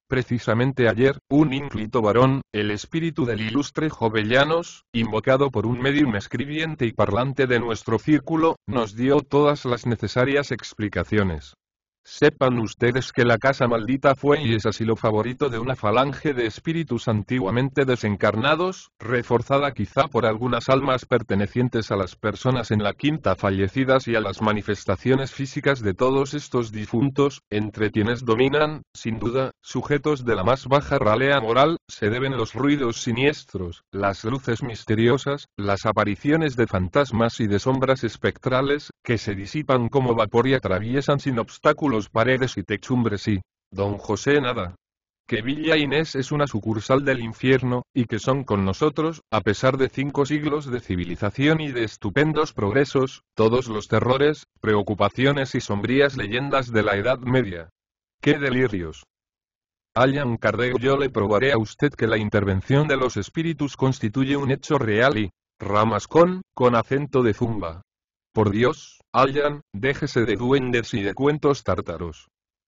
Precisamente ayer, un ínclito varón, el espíritu del ilustre Jovellanos, invocado por un medium escribiente y parlante de nuestro círculo, nos dio todas las necesarias explicaciones. Sepan ustedes que la casa maldita fue y es así lo favorito de una falange de espíritus antiguamente desencarnados, reforzada quizá por algunas almas pertenecientes a las personas en la quinta fallecidas y a las manifestaciones físicas de todos estos difuntos, entre quienes dominan, sin duda, sujetos de la más baja ralea moral, se deben los ruidos siniestros, las luces misteriosas, las apariciones de fantasmas y de sombras espectrales, que se disipan como vapor y atraviesan sin obstáculos los paredes y techumbres y, don José nada. Que Villa Inés es una sucursal del infierno, y que son con nosotros, a pesar de cinco siglos de civilización y de estupendos progresos, todos los terrores, preocupaciones y sombrías leyendas de la Edad Media. ¡Qué delirios! Allan Cardeo yo le probaré a usted que la intervención de los espíritus constituye un hecho real y, Ramascón, con acento de zumba, por Dios, Allan, déjese de duendes y de cuentos tártaros.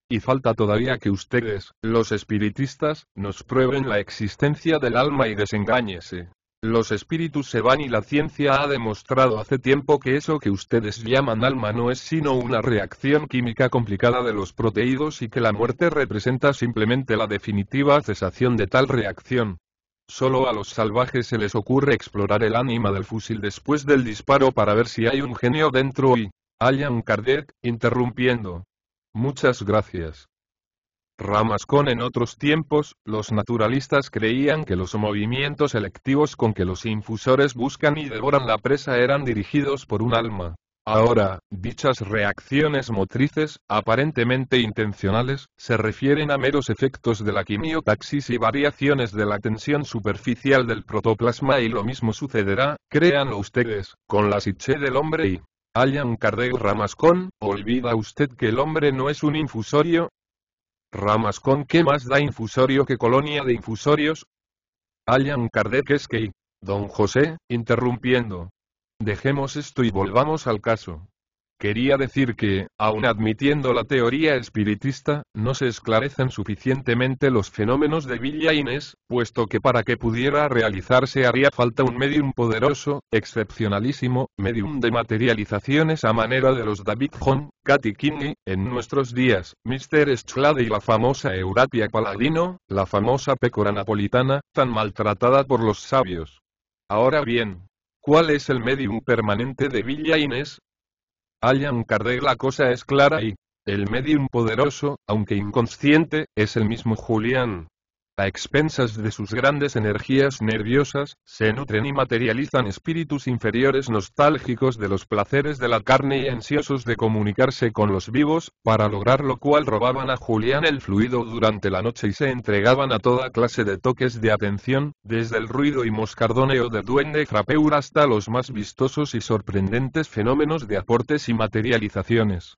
Y falta todavía que ustedes, los espiritistas, nos prueben la existencia del alma y desengáñese. Los espíritus se van y la ciencia ha demostrado hace tiempo que eso que ustedes llaman alma no es sino una reacción química complicada de los proteídos y que la muerte representa simplemente la definitiva cesación de tal reacción. Solo a los salvajes se les ocurre explorar el ánima del fusil después del disparo para ver si hay un genio dentro y... Allan Kardec, interrumpiendo. Muchas gracias. Ramascón en otros tiempos, los naturalistas creían que los movimientos selectivos con que los infusores buscan y devoran la presa eran dirigidos por un alma. Ahora, dichas reacciones motrices, aparentemente intencionales, se refieren a meros efectos de la quimiotaxis y variaciones de la tensión superficial del protoplasma y lo mismo sucederá, créanlo ustedes, con la psiche del hombre y... Allan Kardec Ramascón, ¿olvida usted que el hombre no es un infusorio? Ramascón ¿qué más da infusorio que colonia de infusorios? Allan Kardec es que... Don José, interrumpiendo, Dejemos esto y volvamos al caso. Quería decir que, aun admitiendo la teoría espiritista, no se esclarecen suficientemente los fenómenos de Villa Inés, puesto que para que pudiera realizarse haría falta un medium poderoso, excepcionalísimo, medium de materializaciones a manera de los David Hone, Katy Kinney, en nuestros días, Mr. Schlade y la famosa Eurapia Paladino, la famosa pécora napolitana, tan maltratada por los sabios. Ahora bien, ¿Cuál es el medium permanente de Villa Inés? Allan Kardec la cosa es clara y, el medium poderoso, aunque inconsciente, es el mismo Julián, a expensas de sus grandes energías nerviosas, se nutren y materializan espíritus inferiores nostálgicos de los placeres de la carne y ansiosos de comunicarse con los vivos, para lograr lo cual robaban a Julián el fluido durante la noche y se entregaban a toda clase de toques de atención, desde el ruido y moscardoneo de duende Frapeur hasta los más vistosos y sorprendentes fenómenos de aportes y materializaciones.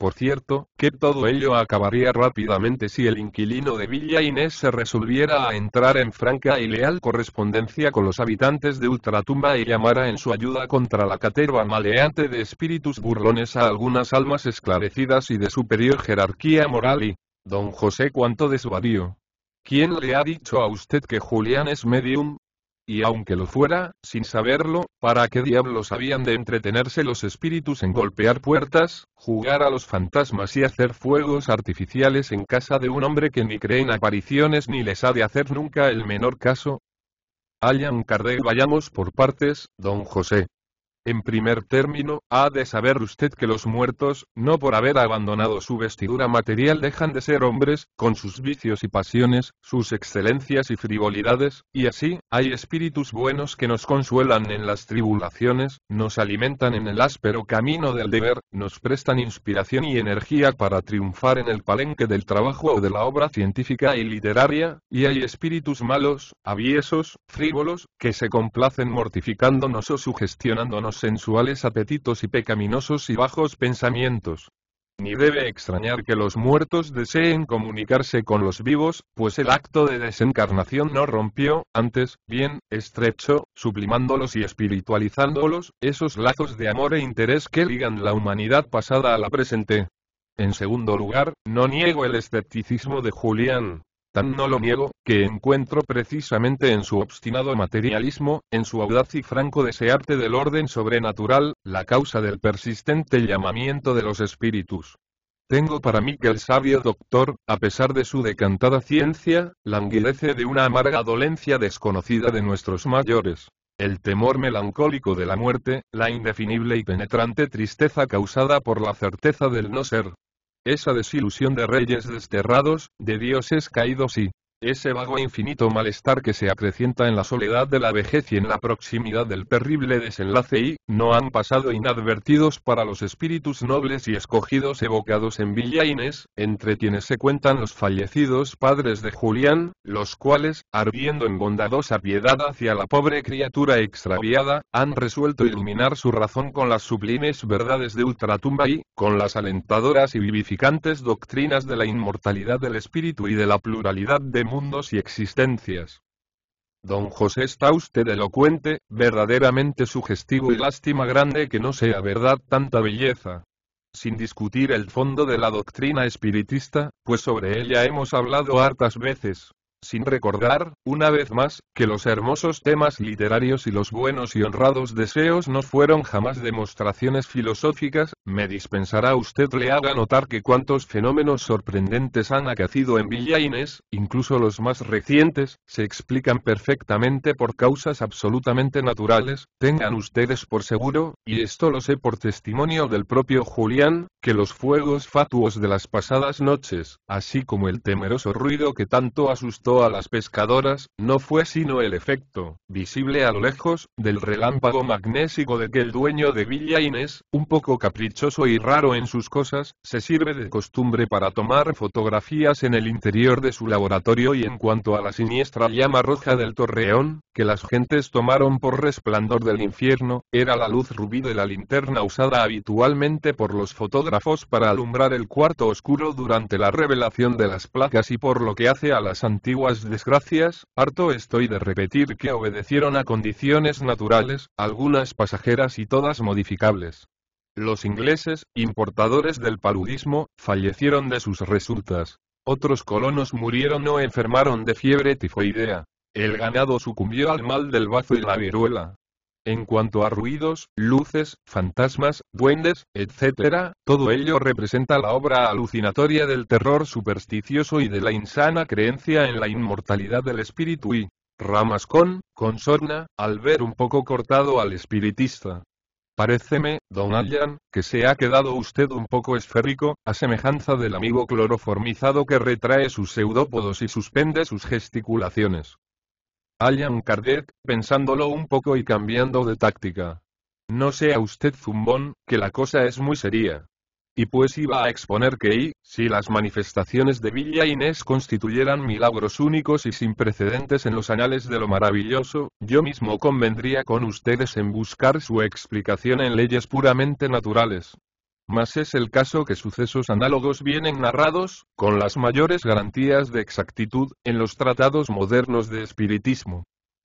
Por cierto, que todo ello acabaría rápidamente si el inquilino de Villa Inés se resolviera a entrar en franca y leal correspondencia con los habitantes de Ultratumba y llamara en su ayuda contra la caterva maleante de espíritus burlones a algunas almas esclarecidas y de superior jerarquía moral y, don José cuánto desvarío. ¿Quién le ha dicho a usted que Julián es medium? y aunque lo fuera, sin saberlo, ¿para qué diablos habían de entretenerse los espíritus en golpear puertas, jugar a los fantasmas y hacer fuegos artificiales en casa de un hombre que ni cree en apariciones ni les ha de hacer nunca el menor caso? Allan Kardec vayamos por partes, don José. En primer término, ha de saber usted que los muertos, no por haber abandonado su vestidura material dejan de ser hombres, con sus vicios y pasiones, sus excelencias y frivolidades, y así, hay espíritus buenos que nos consuelan en las tribulaciones, nos alimentan en el áspero camino del deber, nos prestan inspiración y energía para triunfar en el palenque del trabajo o de la obra científica y literaria, y hay espíritus malos, aviesos, frívolos, que se complacen mortificándonos o sugestionándonos sensuales apetitos y pecaminosos y bajos pensamientos. Ni debe extrañar que los muertos deseen comunicarse con los vivos, pues el acto de desencarnación no rompió, antes, bien, estrecho, sublimándolos y espiritualizándolos, esos lazos de amor e interés que ligan la humanidad pasada a la presente. En segundo lugar, no niego el escepticismo de Julián, no lo niego, que encuentro precisamente en su obstinado materialismo, en su audaz y franco desearte del orden sobrenatural, la causa del persistente llamamiento de los espíritus. Tengo para mí que el sabio doctor, a pesar de su decantada ciencia, languidece de una amarga dolencia desconocida de nuestros mayores. El temor melancólico de la muerte, la indefinible y penetrante tristeza causada por la certeza del no ser, esa desilusión de reyes desterrados, de dioses caídos y, ese vago e infinito malestar que se acrecienta en la soledad de la vejez y en la proximidad del terrible desenlace y, no han pasado inadvertidos para los espíritus nobles y escogidos evocados en Villa Inés, entre quienes se cuentan los fallecidos padres de Julián, los cuales, ardiendo en bondadosa piedad hacia la pobre criatura extraviada, han resuelto iluminar su razón con las sublimes verdades de ultratumba y, con las alentadoras y vivificantes doctrinas de la inmortalidad del espíritu y de la pluralidad de mundos y existencias. Don José está usted elocuente, verdaderamente sugestivo y lástima grande que no sea verdad tanta belleza. Sin discutir el fondo de la doctrina espiritista, pues sobre ella hemos hablado hartas veces sin recordar, una vez más, que los hermosos temas literarios y los buenos y honrados deseos no fueron jamás demostraciones filosóficas, me dispensará usted le haga notar que cuantos fenómenos sorprendentes han acacido en Villa Inés, incluso los más recientes, se explican perfectamente por causas absolutamente naturales, tengan ustedes por seguro, y esto lo sé por testimonio del propio Julián, que los fuegos fatuos de las pasadas noches, así como el temeroso ruido que tanto asustó a las pescadoras, no fue sino el efecto, visible a lo lejos, del relámpago magnésico de que el dueño de Villa Inés, un poco caprichoso y raro en sus cosas, se sirve de costumbre para tomar fotografías en el interior de su laboratorio y en cuanto a la siniestra llama roja del torreón, que las gentes tomaron por resplandor del infierno, era la luz rubí de la linterna usada habitualmente por los fotógrafos para alumbrar el cuarto oscuro durante la revelación de las placas y por lo que hace a las antiguas desgracias, harto estoy de repetir que obedecieron a condiciones naturales, algunas pasajeras y todas modificables. Los ingleses, importadores del paludismo, fallecieron de sus resultas. Otros colonos murieron o enfermaron de fiebre tifoidea. El ganado sucumbió al mal del bazo y la viruela. En cuanto a ruidos, luces, fantasmas, duendes, etc., todo ello representa la obra alucinatoria del terror supersticioso y de la insana creencia en la inmortalidad del espíritu y, ramas con, consorna, al ver un poco cortado al espiritista. «Pareceme, don Allan, que se ha quedado usted un poco esférico, a semejanza del amigo cloroformizado que retrae sus pseudópodos y suspende sus gesticulaciones. Allan Kardec, pensándolo un poco y cambiando de táctica. No sea usted zumbón, que la cosa es muy seria. Y pues iba a exponer que y, si las manifestaciones de Villa Inés constituyeran milagros únicos y sin precedentes en los anales de lo maravilloso, yo mismo convendría con ustedes en buscar su explicación en leyes puramente naturales, mas es el caso que sucesos análogos vienen narrados, con las mayores garantías de exactitud, en los tratados modernos de espiritismo.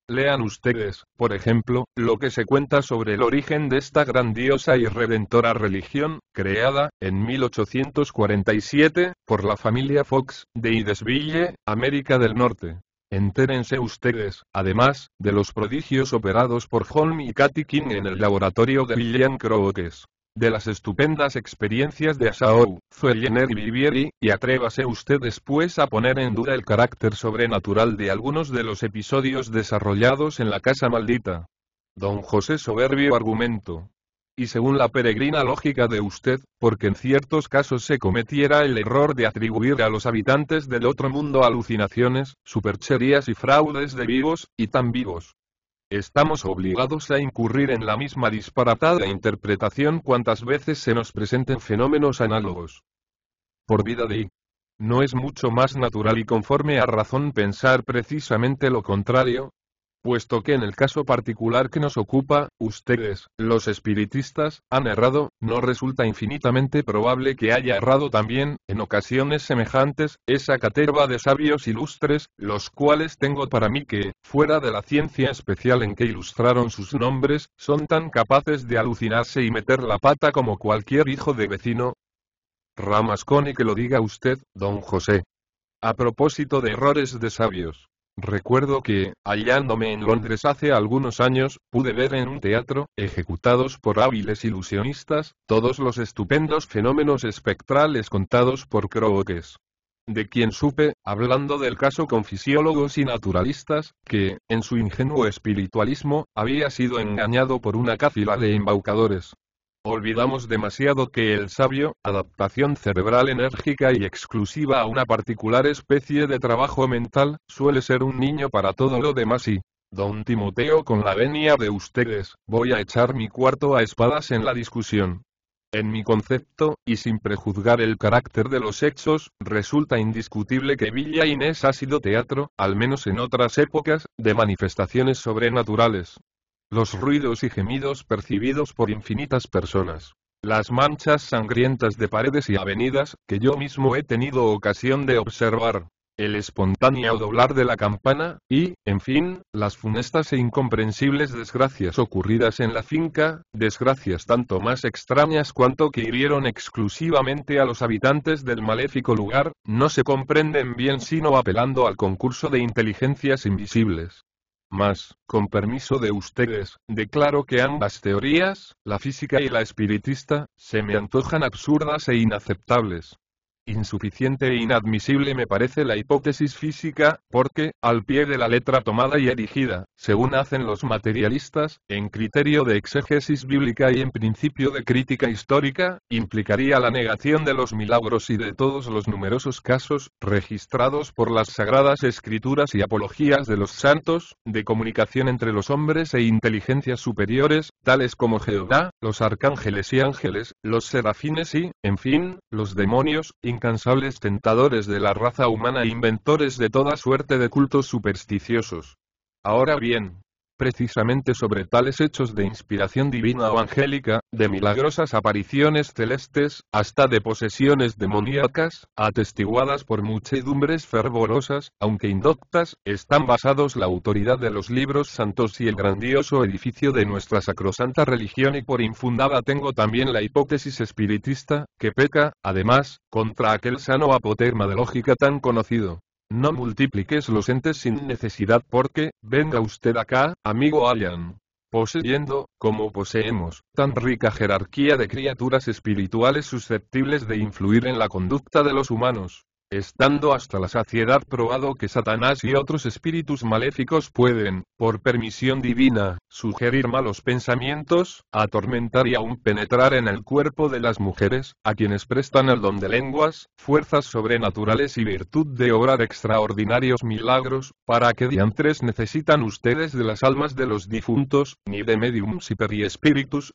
Lean ustedes, por ejemplo, lo que se cuenta sobre el origen de esta grandiosa y redentora religión, creada, en 1847, por la familia Fox, de Idesville, América del Norte. Entérense ustedes, además, de los prodigios operados por Holm y Katy King en el laboratorio de William Crookes de las estupendas experiencias de Asao, Zuellener y Vivieri, y atrévase usted después a poner en duda el carácter sobrenatural de algunos de los episodios desarrollados en la casa maldita. Don José soberbio argumento. Y según la peregrina lógica de usted, porque en ciertos casos se cometiera el error de atribuir a los habitantes del otro mundo alucinaciones, supercherías y fraudes de vivos, y tan vivos, estamos obligados a incurrir en la misma disparatada interpretación cuantas veces se nos presenten fenómenos análogos. Por vida de I. ¿No es mucho más natural y conforme a razón pensar precisamente lo contrario? puesto que en el caso particular que nos ocupa, ustedes, los espiritistas, han errado, no resulta infinitamente probable que haya errado también, en ocasiones semejantes, esa caterva de sabios ilustres, los cuales tengo para mí que, fuera de la ciencia especial en que ilustraron sus nombres, son tan capaces de alucinarse y meter la pata como cualquier hijo de vecino. Ramasconi que lo diga usted, don José. A propósito de errores de sabios. Recuerdo que, hallándome en Londres hace algunos años, pude ver en un teatro, ejecutados por hábiles ilusionistas, todos los estupendos fenómenos espectrales contados por Crookes de quien supe, hablando del caso con fisiólogos y naturalistas, que, en su ingenuo espiritualismo, había sido engañado por una cáfila de embaucadores. Olvidamos demasiado que el sabio, adaptación cerebral enérgica y exclusiva a una particular especie de trabajo mental, suele ser un niño para todo lo demás y, don Timoteo con la venia de ustedes, voy a echar mi cuarto a espadas en la discusión. En mi concepto, y sin prejuzgar el carácter de los hechos, resulta indiscutible que Villa Inés ha sido teatro, al menos en otras épocas, de manifestaciones sobrenaturales, los ruidos y gemidos percibidos por infinitas personas, las manchas sangrientas de paredes y avenidas, que yo mismo he tenido ocasión de observar, el espontáneo doblar de la campana, y, en fin, las funestas e incomprensibles desgracias ocurridas en la finca, desgracias tanto más extrañas cuanto que hirieron exclusivamente a los habitantes del maléfico lugar, no se comprenden bien sino apelando al concurso de inteligencias invisibles. Mas, con permiso de ustedes, declaro que ambas teorías, la física y la espiritista, se me antojan absurdas e inaceptables. Insuficiente e inadmisible me parece la hipótesis física, porque, al pie de la letra tomada y erigida, según hacen los materialistas, en criterio de exégesis bíblica y en principio de crítica histórica, implicaría la negación de los milagros y de todos los numerosos casos, registrados por las sagradas escrituras y apologías de los santos, de comunicación entre los hombres e inteligencias superiores, tales como Jehová, los arcángeles y ángeles, los serafines y, en fin, los demonios, incansables tentadores de la raza humana e inventores de toda suerte de cultos supersticiosos. Ahora bien, precisamente sobre tales hechos de inspiración divina o angélica, de milagrosas apariciones celestes, hasta de posesiones demoníacas, atestiguadas por muchedumbres fervorosas, aunque indoctas, están basados la autoridad de los libros santos y el grandioso edificio de nuestra sacrosanta religión y por infundada tengo también la hipótesis espiritista, que peca, además, contra aquel sano apoterma de lógica tan conocido, no multipliques los entes sin necesidad porque, venga usted acá, amigo Alien. Poseyendo, como poseemos, tan rica jerarquía de criaturas espirituales susceptibles de influir en la conducta de los humanos, estando hasta la saciedad probado que Satanás y otros espíritus maléficos pueden, por permisión divina, sugerir malos pensamientos, atormentar y aún penetrar en el cuerpo de las mujeres, a quienes prestan el don de lenguas, fuerzas sobrenaturales y virtud de obrar extraordinarios milagros, para que diantres necesitan ustedes de las almas de los difuntos, ni de mediums y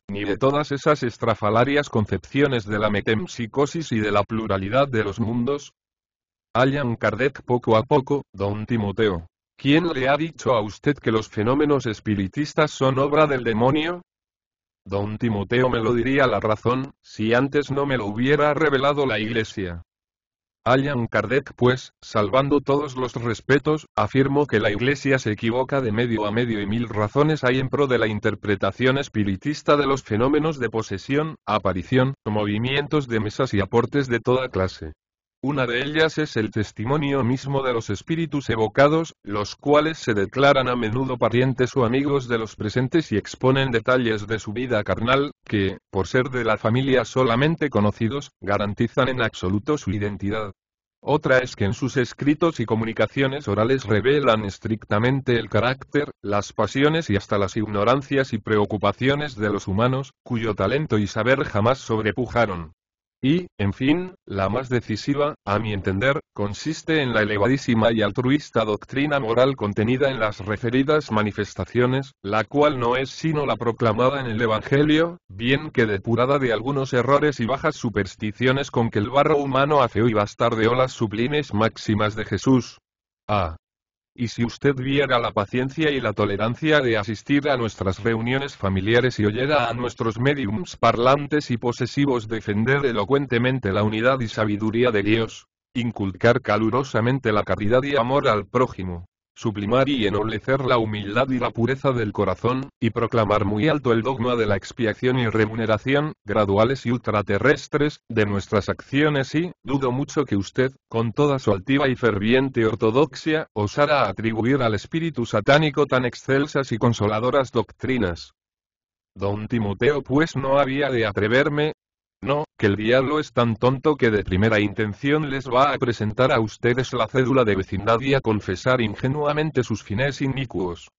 ni de todas esas estrafalarias concepciones de la metempsicosis y de la pluralidad de los mundos, Allan Kardec poco a poco, don Timoteo. ¿Quién le ha dicho a usted que los fenómenos espiritistas son obra del demonio? Don Timoteo me lo diría la razón, si antes no me lo hubiera revelado la Iglesia. Allan Kardec, pues, salvando todos los respetos, afirmo que la Iglesia se equivoca de medio a medio y mil razones hay en pro de la interpretación espiritista de los fenómenos de posesión, aparición, movimientos de mesas y aportes de toda clase. Una de ellas es el testimonio mismo de los espíritus evocados, los cuales se declaran a menudo parientes o amigos de los presentes y exponen detalles de su vida carnal, que, por ser de la familia solamente conocidos, garantizan en absoluto su identidad. Otra es que en sus escritos y comunicaciones orales revelan estrictamente el carácter, las pasiones y hasta las ignorancias y preocupaciones de los humanos, cuyo talento y saber jamás sobrepujaron. Y, en fin, la más decisiva, a mi entender, consiste en la elevadísima y altruista doctrina moral contenida en las referidas manifestaciones, la cual no es sino la proclamada en el Evangelio, bien que depurada de algunos errores y bajas supersticiones con que el barro humano hace y bastardeó las sublimes máximas de Jesús. A. Ah, y si usted viera la paciencia y la tolerancia de asistir a nuestras reuniones familiares y oyera a nuestros mediums parlantes y posesivos defender elocuentemente la unidad y sabiduría de Dios, inculcar calurosamente la caridad y amor al prójimo, sublimar y ennoblecer la humildad y la pureza del corazón, y proclamar muy alto el dogma de la expiación y remuneración, graduales y ultraterrestres, de nuestras acciones y, dudo mucho que usted, con toda su altiva y ferviente ortodoxia, osara atribuir al espíritu satánico tan excelsas y consoladoras doctrinas. Don Timoteo pues no había de atreverme, no, que el diablo es tan tonto que de primera intención les va a presentar a ustedes la cédula de vecindad y a confesar ingenuamente sus fines inicuos.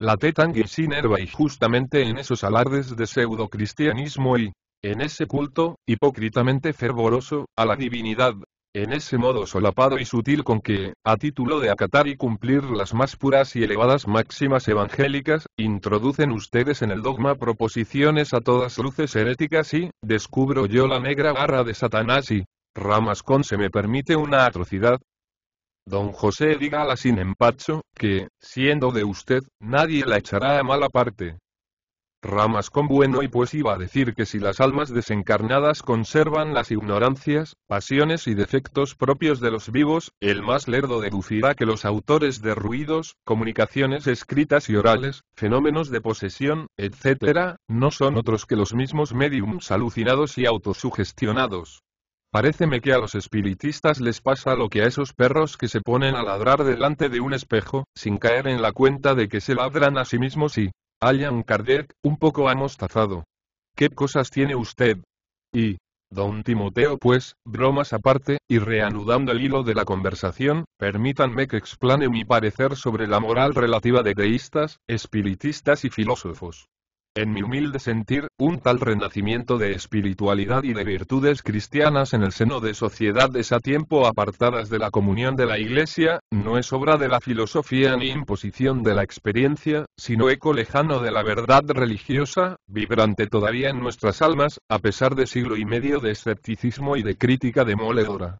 La Tetangue sin inerva y justamente en esos alardes de pseudo-cristianismo y, en ese culto, hipócritamente fervoroso, a la divinidad, en ese modo solapado y sutil con que, a título de acatar y cumplir las más puras y elevadas máximas evangélicas, introducen ustedes en el dogma proposiciones a todas luces heréticas y, descubro yo la negra barra de Satanás y, con se me permite una atrocidad. Don José dígala sin empacho, que, siendo de usted, nadie la echará a mala parte, Ramas con bueno y pues iba a decir que si las almas desencarnadas conservan las ignorancias, pasiones y defectos propios de los vivos, el más lerdo deducirá que los autores de ruidos, comunicaciones escritas y orales, fenómenos de posesión, etc., no son otros que los mismos mediums alucinados y autosugestionados. Paréceme que a los espiritistas les pasa lo que a esos perros que se ponen a ladrar delante de un espejo, sin caer en la cuenta de que se ladran a sí mismos y, Allan Kardec, un poco amostazado. ¿Qué cosas tiene usted? Y, Don Timoteo, pues, bromas aparte, y reanudando el hilo de la conversación, permítanme que explane mi parecer sobre la moral relativa de deístas, espiritistas y filósofos. En mi humilde sentir, un tal renacimiento de espiritualidad y de virtudes cristianas en el seno de sociedades a tiempo apartadas de la comunión de la Iglesia, no es obra de la filosofía ni imposición de la experiencia, sino eco lejano de la verdad religiosa, vibrante todavía en nuestras almas, a pesar de siglo y medio de escepticismo y de crítica demoledora.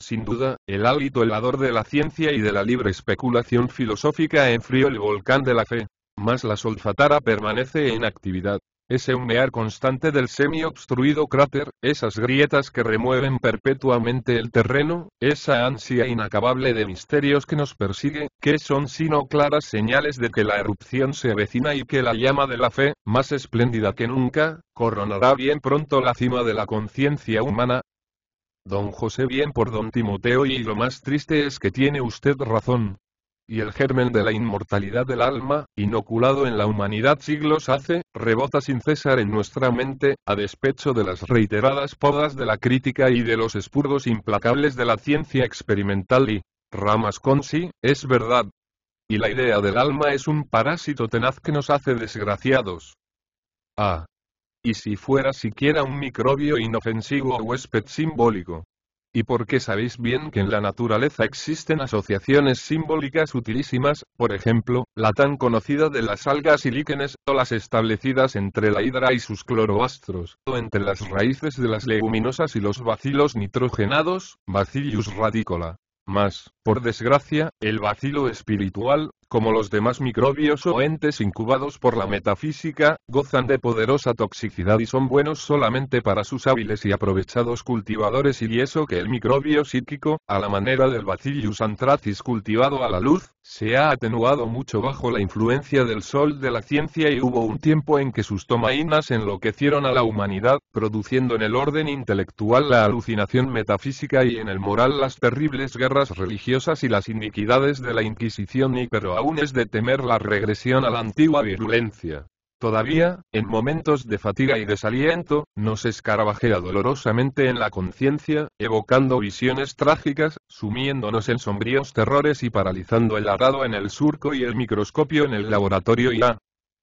Sin duda, el hálito helador de la ciencia y de la libre especulación filosófica enfrió el volcán de la fe más la solfatara permanece en actividad. Ese humear constante del semi-obstruido cráter, esas grietas que remueven perpetuamente el terreno, esa ansia inacabable de misterios que nos persigue, que son sino claras señales de que la erupción se avecina y que la llama de la fe, más espléndida que nunca, coronará bien pronto la cima de la conciencia humana, Don José bien por don Timoteo y lo más triste es que tiene usted razón, y el germen de la inmortalidad del alma, inoculado en la humanidad siglos hace, rebota sin cesar en nuestra mente, a despecho de las reiteradas podas de la crítica y de los espurgos implacables de la ciencia experimental y, ramas con sí, es verdad. Y la idea del alma es un parásito tenaz que nos hace desgraciados. Ah. Y si fuera siquiera un microbio inofensivo o huésped simbólico, y porque sabéis bien que en la naturaleza existen asociaciones simbólicas utilísimas, por ejemplo, la tan conocida de las algas y líquenes, o las establecidas entre la hidra y sus cloroastros, o entre las raíces de las leguminosas y los bacilos nitrogenados, Bacillus radicola. Mas, por desgracia, el bacilo espiritual, como los demás microbios o entes incubados por la metafísica, gozan de poderosa toxicidad y son buenos solamente para sus hábiles y aprovechados cultivadores y eso que el microbio psíquico, a la manera del Bacillus anthracis cultivado a la luz, se ha atenuado mucho bajo la influencia del sol de la ciencia y hubo un tiempo en que sus tomaínas enloquecieron a la humanidad, produciendo en el orden intelectual la alucinación metafísica y en el moral las terribles guerras religiosas y las iniquidades de la Inquisición y pero aún es de temer la regresión a la antigua virulencia. Todavía, en momentos de fatiga y desaliento, nos escarabajea dolorosamente en la conciencia, evocando visiones trágicas, sumiéndonos en sombríos terrores y paralizando el arado en el surco y el microscopio en el laboratorio y a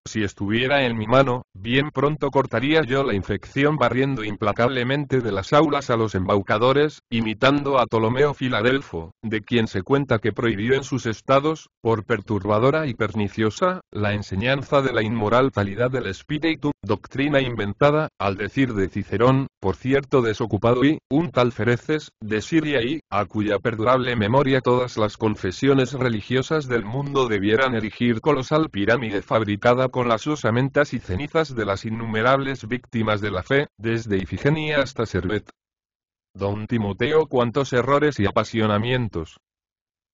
si estuviera en mi mano, bien pronto cortaría yo la infección barriendo implacablemente de las aulas a los embaucadores, imitando a Ptolomeo Filadelfo, de quien se cuenta que prohibió en sus estados, por perturbadora y perniciosa, la enseñanza de la inmoral calidad del espíritu, doctrina inventada, al decir de Cicerón, por cierto desocupado y, un tal Fereces, de Siria y, a cuya perdurable memoria todas las confesiones religiosas del mundo debieran erigir colosal pirámide fabricada con con las osamentas y cenizas de las innumerables víctimas de la fe, desde Ifigenia hasta Servet. Don Timoteo, cuántos errores y apasionamientos.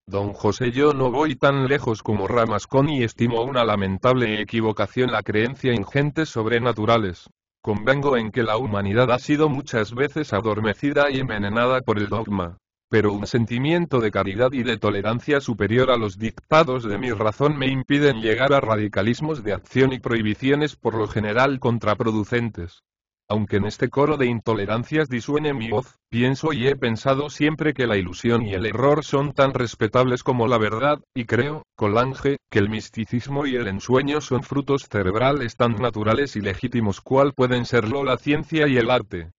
Don José, yo no voy tan lejos como Ramascón y estimo una lamentable equivocación la creencia en gentes sobrenaturales. Convengo en que la humanidad ha sido muchas veces adormecida y envenenada por el dogma pero un sentimiento de caridad y de tolerancia superior a los dictados de mi razón me impiden llegar a radicalismos de acción y prohibiciones por lo general contraproducentes. Aunque en este coro de intolerancias disuene mi voz, pienso y he pensado siempre que la ilusión y el error son tan respetables como la verdad, y creo, Colange, que el misticismo y el ensueño son frutos cerebrales tan naturales y legítimos cual pueden serlo la ciencia y el arte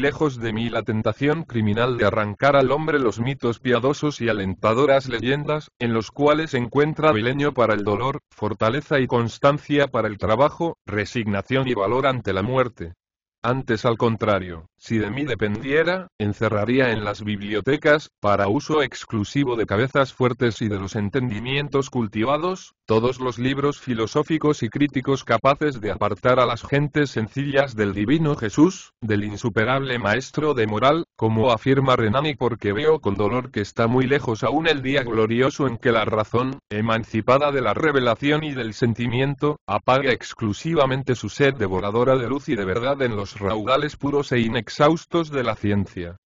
lejos de mí la tentación criminal de arrancar al hombre los mitos piadosos y alentadoras leyendas, en los cuales encuentra vileño para el dolor, fortaleza y constancia para el trabajo, resignación y valor ante la muerte. Antes al contrario, si de mí dependiera, encerraría en las bibliotecas, para uso exclusivo de cabezas fuertes y de los entendimientos cultivados, todos los libros filosóficos y críticos capaces de apartar a las gentes sencillas del divino Jesús, del insuperable maestro de moral, como afirma Renani porque veo con dolor que está muy lejos aún el día glorioso en que la razón, emancipada de la revelación y del sentimiento, apaga exclusivamente su sed devoradora de luz y de verdad en los raudales puros e inexistentes exhaustos de la ciencia.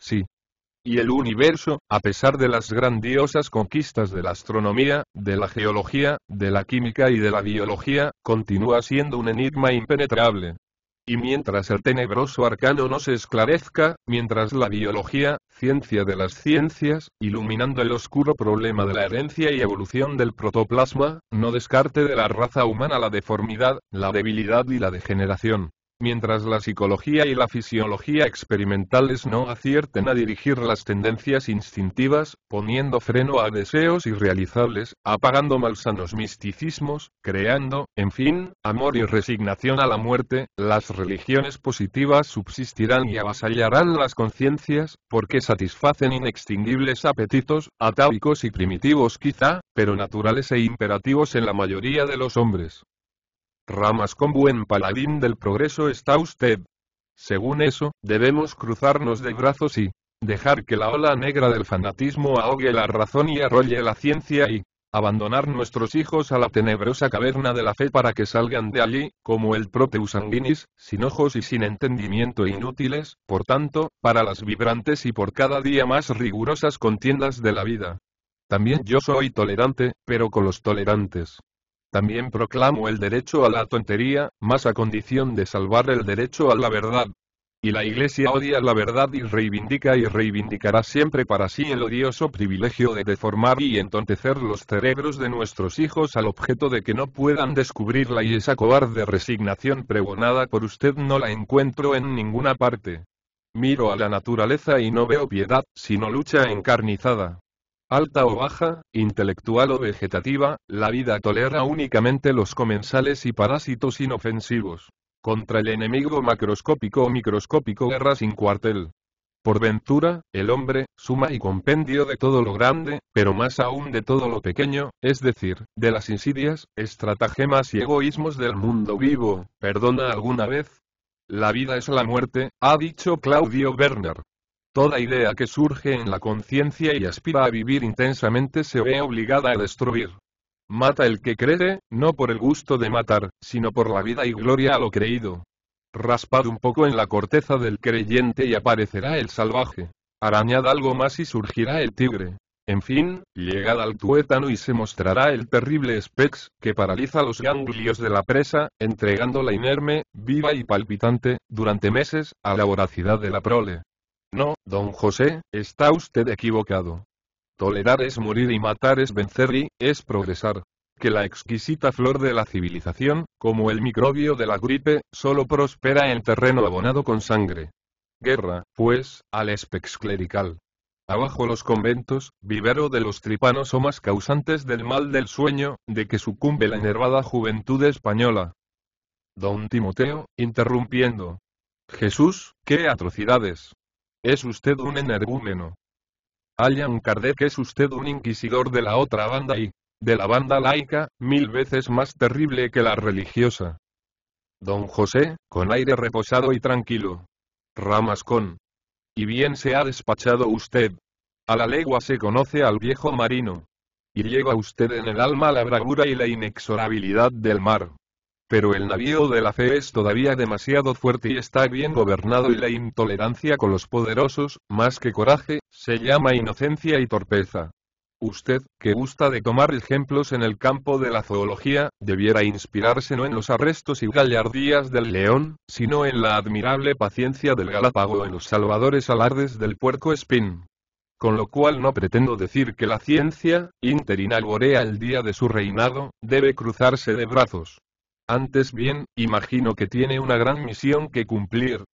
Sí. Y el universo, a pesar de las grandiosas conquistas de la astronomía, de la geología, de la química y de la biología, continúa siendo un enigma impenetrable. Y mientras el tenebroso arcano no se esclarezca, mientras la biología, ciencia de las ciencias, iluminando el oscuro problema de la herencia y evolución del protoplasma, no descarte de la raza humana la deformidad, la debilidad y la degeneración. Mientras la psicología y la fisiología experimentales no acierten a dirigir las tendencias instintivas, poniendo freno a deseos irrealizables, apagando malsanos misticismos, creando, en fin, amor y resignación a la muerte, las religiones positivas subsistirán y avasallarán las conciencias, porque satisfacen inextinguibles apetitos, atávicos y primitivos quizá, pero naturales e imperativos en la mayoría de los hombres. Ramas con buen paladín del progreso está usted. Según eso, debemos cruzarnos de brazos y dejar que la ola negra del fanatismo ahogue la razón y arrolle la ciencia y abandonar nuestros hijos a la tenebrosa caverna de la fe para que salgan de allí, como el Proteus sanguinis, sin ojos y sin entendimiento inútiles, por tanto, para las vibrantes y por cada día más rigurosas contiendas de la vida. También yo soy tolerante, pero con los tolerantes. También proclamo el derecho a la tontería, más a condición de salvar el derecho a la verdad. Y la Iglesia odia la verdad y reivindica y reivindicará siempre para sí el odioso privilegio de deformar y entontecer los cerebros de nuestros hijos al objeto de que no puedan descubrirla y esa cobarde resignación pregonada por usted no la encuentro en ninguna parte. Miro a la naturaleza y no veo piedad, sino lucha encarnizada alta o baja, intelectual o vegetativa, la vida tolera únicamente los comensales y parásitos inofensivos. Contra el enemigo macroscópico o microscópico guerra sin cuartel. Por ventura, el hombre, suma y compendio de todo lo grande, pero más aún de todo lo pequeño, es decir, de las insidias, estratagemas y egoísmos del mundo vivo, perdona alguna vez. La vida es la muerte, ha dicho Claudio Werner. Toda idea que surge en la conciencia y aspira a vivir intensamente se ve obligada a destruir. Mata el que cree, no por el gusto de matar, sino por la vida y gloria a lo creído. Raspad un poco en la corteza del creyente y aparecerá el salvaje. Arañad algo más y surgirá el tigre. En fin, llegad al tuétano y se mostrará el terrible Spex, que paraliza los ganglios de la presa, entregándola inerme, viva y palpitante, durante meses, a la voracidad de la prole. No, don José, está usted equivocado. Tolerar es morir y matar es vencer y, es progresar. Que la exquisita flor de la civilización, como el microbio de la gripe, solo prospera en terreno abonado con sangre. Guerra, pues, al espex clerical. Abajo los conventos, vivero de los tripanos o más causantes del mal del sueño, de que sucumbe la enervada juventud española. Don Timoteo, interrumpiendo. Jesús, qué atrocidades. Es usted un energúmeno. Allan Kardec es usted un inquisidor de la otra banda y, de la banda laica, mil veces más terrible que la religiosa. Don José, con aire reposado y tranquilo. Ramascón. Y bien se ha despachado usted. A la legua se conoce al viejo marino. Y lleva usted en el alma la bravura y la inexorabilidad del mar pero el navío de la fe es todavía demasiado fuerte y está bien gobernado y la intolerancia con los poderosos, más que coraje, se llama inocencia y torpeza. Usted, que gusta de tomar ejemplos en el campo de la zoología, debiera inspirarse no en los arrestos y gallardías del león, sino en la admirable paciencia del galápago en los salvadores alardes del puerco espín con lo cual no pretendo decir que la ciencia, interinalborea el día de su reinado, debe cruzarse de brazos. Antes bien, imagino que tiene una gran misión que cumplir.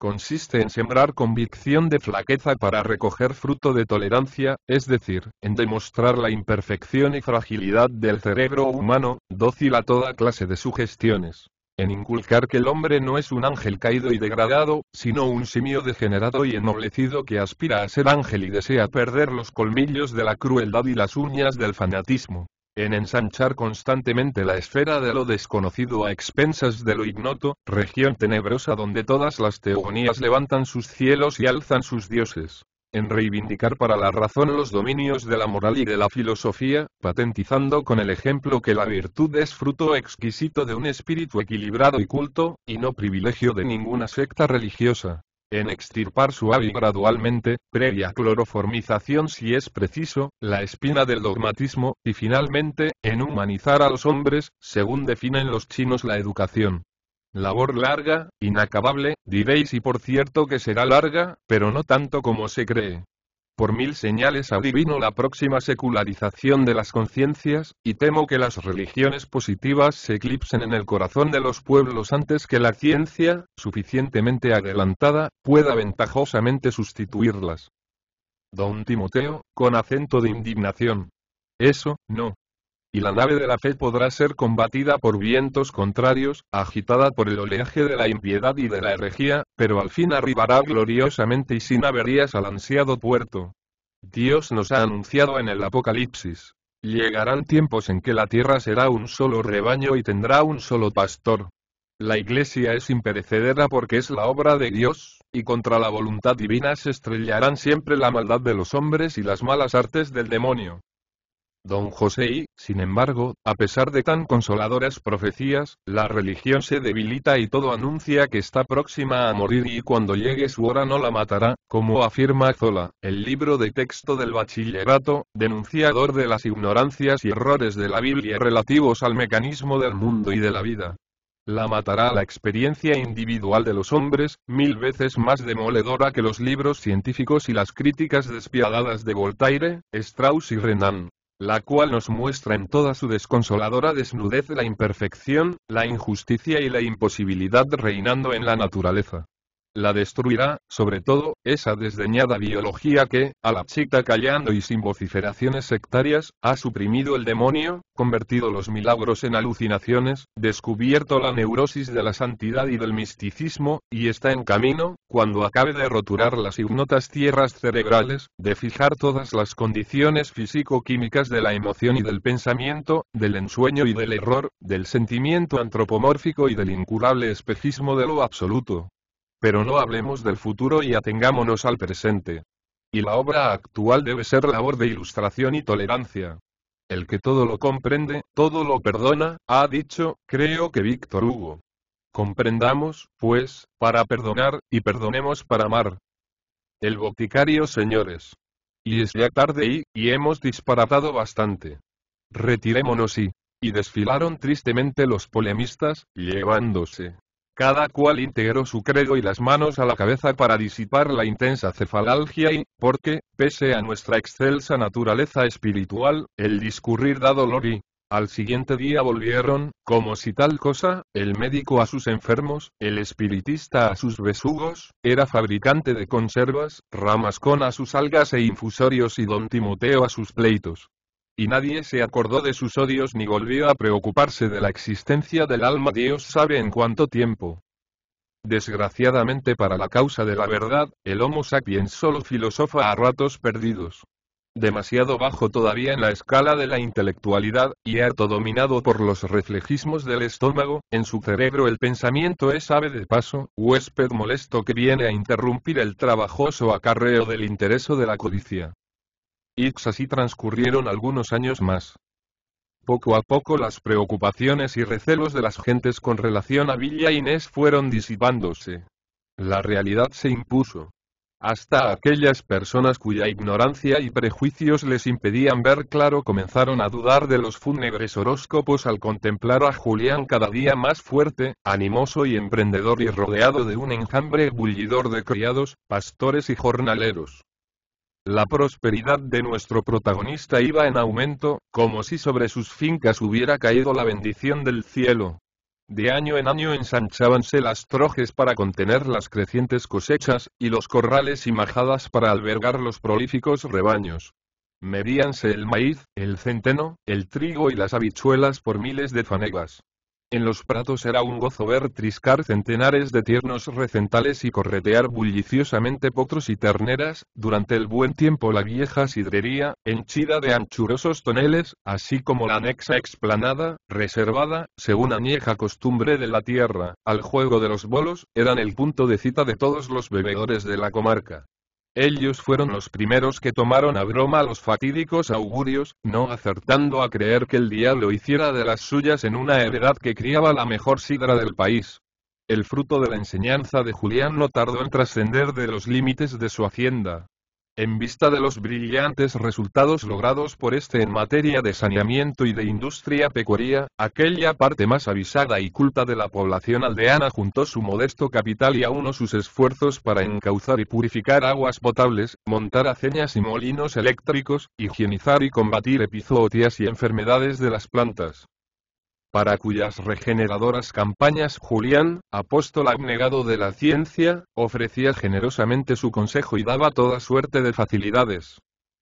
Consiste en sembrar convicción de flaqueza para recoger fruto de tolerancia, es decir, en demostrar la imperfección y fragilidad del cerebro humano, dócil a toda clase de sugestiones en inculcar que el hombre no es un ángel caído y degradado, sino un simio degenerado y ennoblecido que aspira a ser ángel y desea perder los colmillos de la crueldad y las uñas del fanatismo en ensanchar constantemente la esfera de lo desconocido a expensas de lo ignoto, región tenebrosa donde todas las teogonías levantan sus cielos y alzan sus dioses en reivindicar para la razón los dominios de la moral y de la filosofía, patentizando con el ejemplo que la virtud es fruto exquisito de un espíritu equilibrado y culto, y no privilegio de ninguna secta religiosa en extirpar su y gradualmente, previa cloroformización si es preciso, la espina del dogmatismo, y finalmente, en humanizar a los hombres, según definen los chinos la educación. Labor larga, inacabable, diréis y por cierto que será larga, pero no tanto como se cree por mil señales adivino la próxima secularización de las conciencias, y temo que las religiones positivas se eclipsen en el corazón de los pueblos antes que la ciencia, suficientemente adelantada, pueda ventajosamente sustituirlas. Don Timoteo, con acento de indignación. Eso, no y la nave de la fe podrá ser combatida por vientos contrarios, agitada por el oleaje de la impiedad y de la herejía, pero al fin arribará gloriosamente y sin averías al ansiado puerto. Dios nos ha anunciado en el Apocalipsis. Llegarán tiempos en que la tierra será un solo rebaño y tendrá un solo pastor. La iglesia es imperecedera porque es la obra de Dios, y contra la voluntad divina se estrellarán siempre la maldad de los hombres y las malas artes del demonio. Don José y, sin embargo, a pesar de tan consoladoras profecías, la religión se debilita y todo anuncia que está próxima a morir y cuando llegue su hora no la matará, como afirma Zola, el libro de texto del bachillerato, denunciador de las ignorancias y errores de la Biblia relativos al mecanismo del mundo y de la vida. La matará la experiencia individual de los hombres, mil veces más demoledora que los libros científicos y las críticas despiadadas de Voltaire, Strauss y Renan la cual nos muestra en toda su desconsoladora desnudez la imperfección, la injusticia y la imposibilidad reinando en la naturaleza. La destruirá, sobre todo, esa desdeñada biología que, a la chica callando y sin vociferaciones sectarias, ha suprimido el demonio, convertido los milagros en alucinaciones, descubierto la neurosis de la santidad y del misticismo, y está en camino, cuando acabe de roturar las ignotas tierras cerebrales, de fijar todas las condiciones físico-químicas de la emoción y del pensamiento, del ensueño y del error, del sentimiento antropomórfico y del incurable espejismo de lo absoluto, pero no hablemos del futuro y atengámonos al presente. Y la obra actual debe ser labor de ilustración y tolerancia. El que todo lo comprende, todo lo perdona, ha dicho, creo que Víctor Hugo. Comprendamos, pues, para perdonar, y perdonemos para amar. El boticario, señores. Y es ya tarde y, y hemos disparatado bastante. Retirémonos y, y desfilaron tristemente los polemistas, llevándose cada cual integró su credo y las manos a la cabeza para disipar la intensa cefalalgia y, porque, pese a nuestra excelsa naturaleza espiritual, el discurrir da dolor y, al siguiente día volvieron, como si tal cosa, el médico a sus enfermos, el espiritista a sus besugos, era fabricante de conservas, con a sus algas e infusorios y don Timoteo a sus pleitos y nadie se acordó de sus odios ni volvió a preocuparse de la existencia del alma Dios sabe en cuánto tiempo. Desgraciadamente para la causa de la verdad, el Homo sapiens solo filosofa a ratos perdidos. Demasiado bajo todavía en la escala de la intelectualidad, y harto dominado por los reflejismos del estómago, en su cerebro el pensamiento es ave de paso, huésped molesto que viene a interrumpir el trabajoso acarreo del o de la codicia. Y así transcurrieron algunos años más. Poco a poco las preocupaciones y recelos de las gentes con relación a Villa Inés fueron disipándose. La realidad se impuso. Hasta aquellas personas cuya ignorancia y prejuicios les impedían ver claro comenzaron a dudar de los fúnebres horóscopos al contemplar a Julián cada día más fuerte, animoso y emprendedor y rodeado de un enjambre bullidor de criados, pastores y jornaleros. La prosperidad de nuestro protagonista iba en aumento, como si sobre sus fincas hubiera caído la bendición del cielo. De año en año ensanchábanse las trojes para contener las crecientes cosechas, y los corrales y majadas para albergar los prolíficos rebaños. Medíanse el maíz, el centeno, el trigo y las habichuelas por miles de fanegas. En los prados era un gozo ver triscar centenares de tiernos recentales y corretear bulliciosamente potros y terneras, durante el buen tiempo la vieja sidrería, henchida de anchurosos toneles, así como la anexa explanada, reservada, según añeja costumbre de la tierra, al juego de los bolos, eran el punto de cita de todos los bebedores de la comarca. Ellos fueron los primeros que tomaron a broma los fatídicos augurios, no acertando a creer que el diablo hiciera de las suyas en una heredad que criaba la mejor sidra del país. El fruto de la enseñanza de Julián no tardó en trascender de los límites de su hacienda. En vista de los brillantes resultados logrados por este en materia de saneamiento y de industria pecuaria, aquella parte más avisada y culta de la población aldeana juntó su modesto capital y aunó sus esfuerzos para encauzar y purificar aguas potables, montar aceñas y molinos eléctricos, higienizar y combatir epizootias y enfermedades de las plantas para cuyas regeneradoras campañas Julián, apóstol abnegado de la ciencia, ofrecía generosamente su consejo y daba toda suerte de facilidades.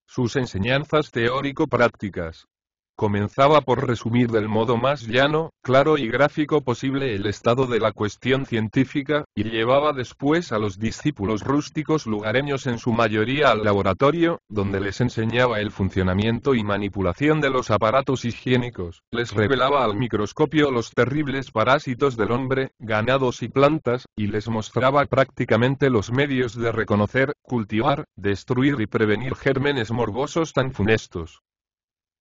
Sus enseñanzas teórico-prácticas, Comenzaba por resumir del modo más llano, claro y gráfico posible el estado de la cuestión científica, y llevaba después a los discípulos rústicos lugareños en su mayoría al laboratorio, donde les enseñaba el funcionamiento y manipulación de los aparatos higiénicos, les revelaba al microscopio los terribles parásitos del hombre, ganados y plantas, y les mostraba prácticamente los medios de reconocer, cultivar, destruir y prevenir gérmenes morbosos tan funestos.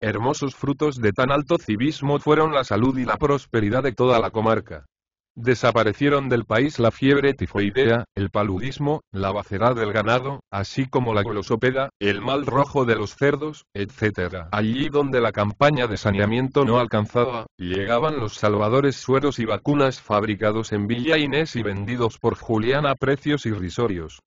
Hermosos frutos de tan alto civismo fueron la salud y la prosperidad de toda la comarca. Desaparecieron del país la fiebre tifoidea, el paludismo, la vacerá del ganado, así como la glosopeda, el mal rojo de los cerdos, etc. Allí donde la campaña de saneamiento no alcanzaba, llegaban los salvadores sueros y vacunas fabricados en Villa Inés y vendidos por Julián a precios irrisorios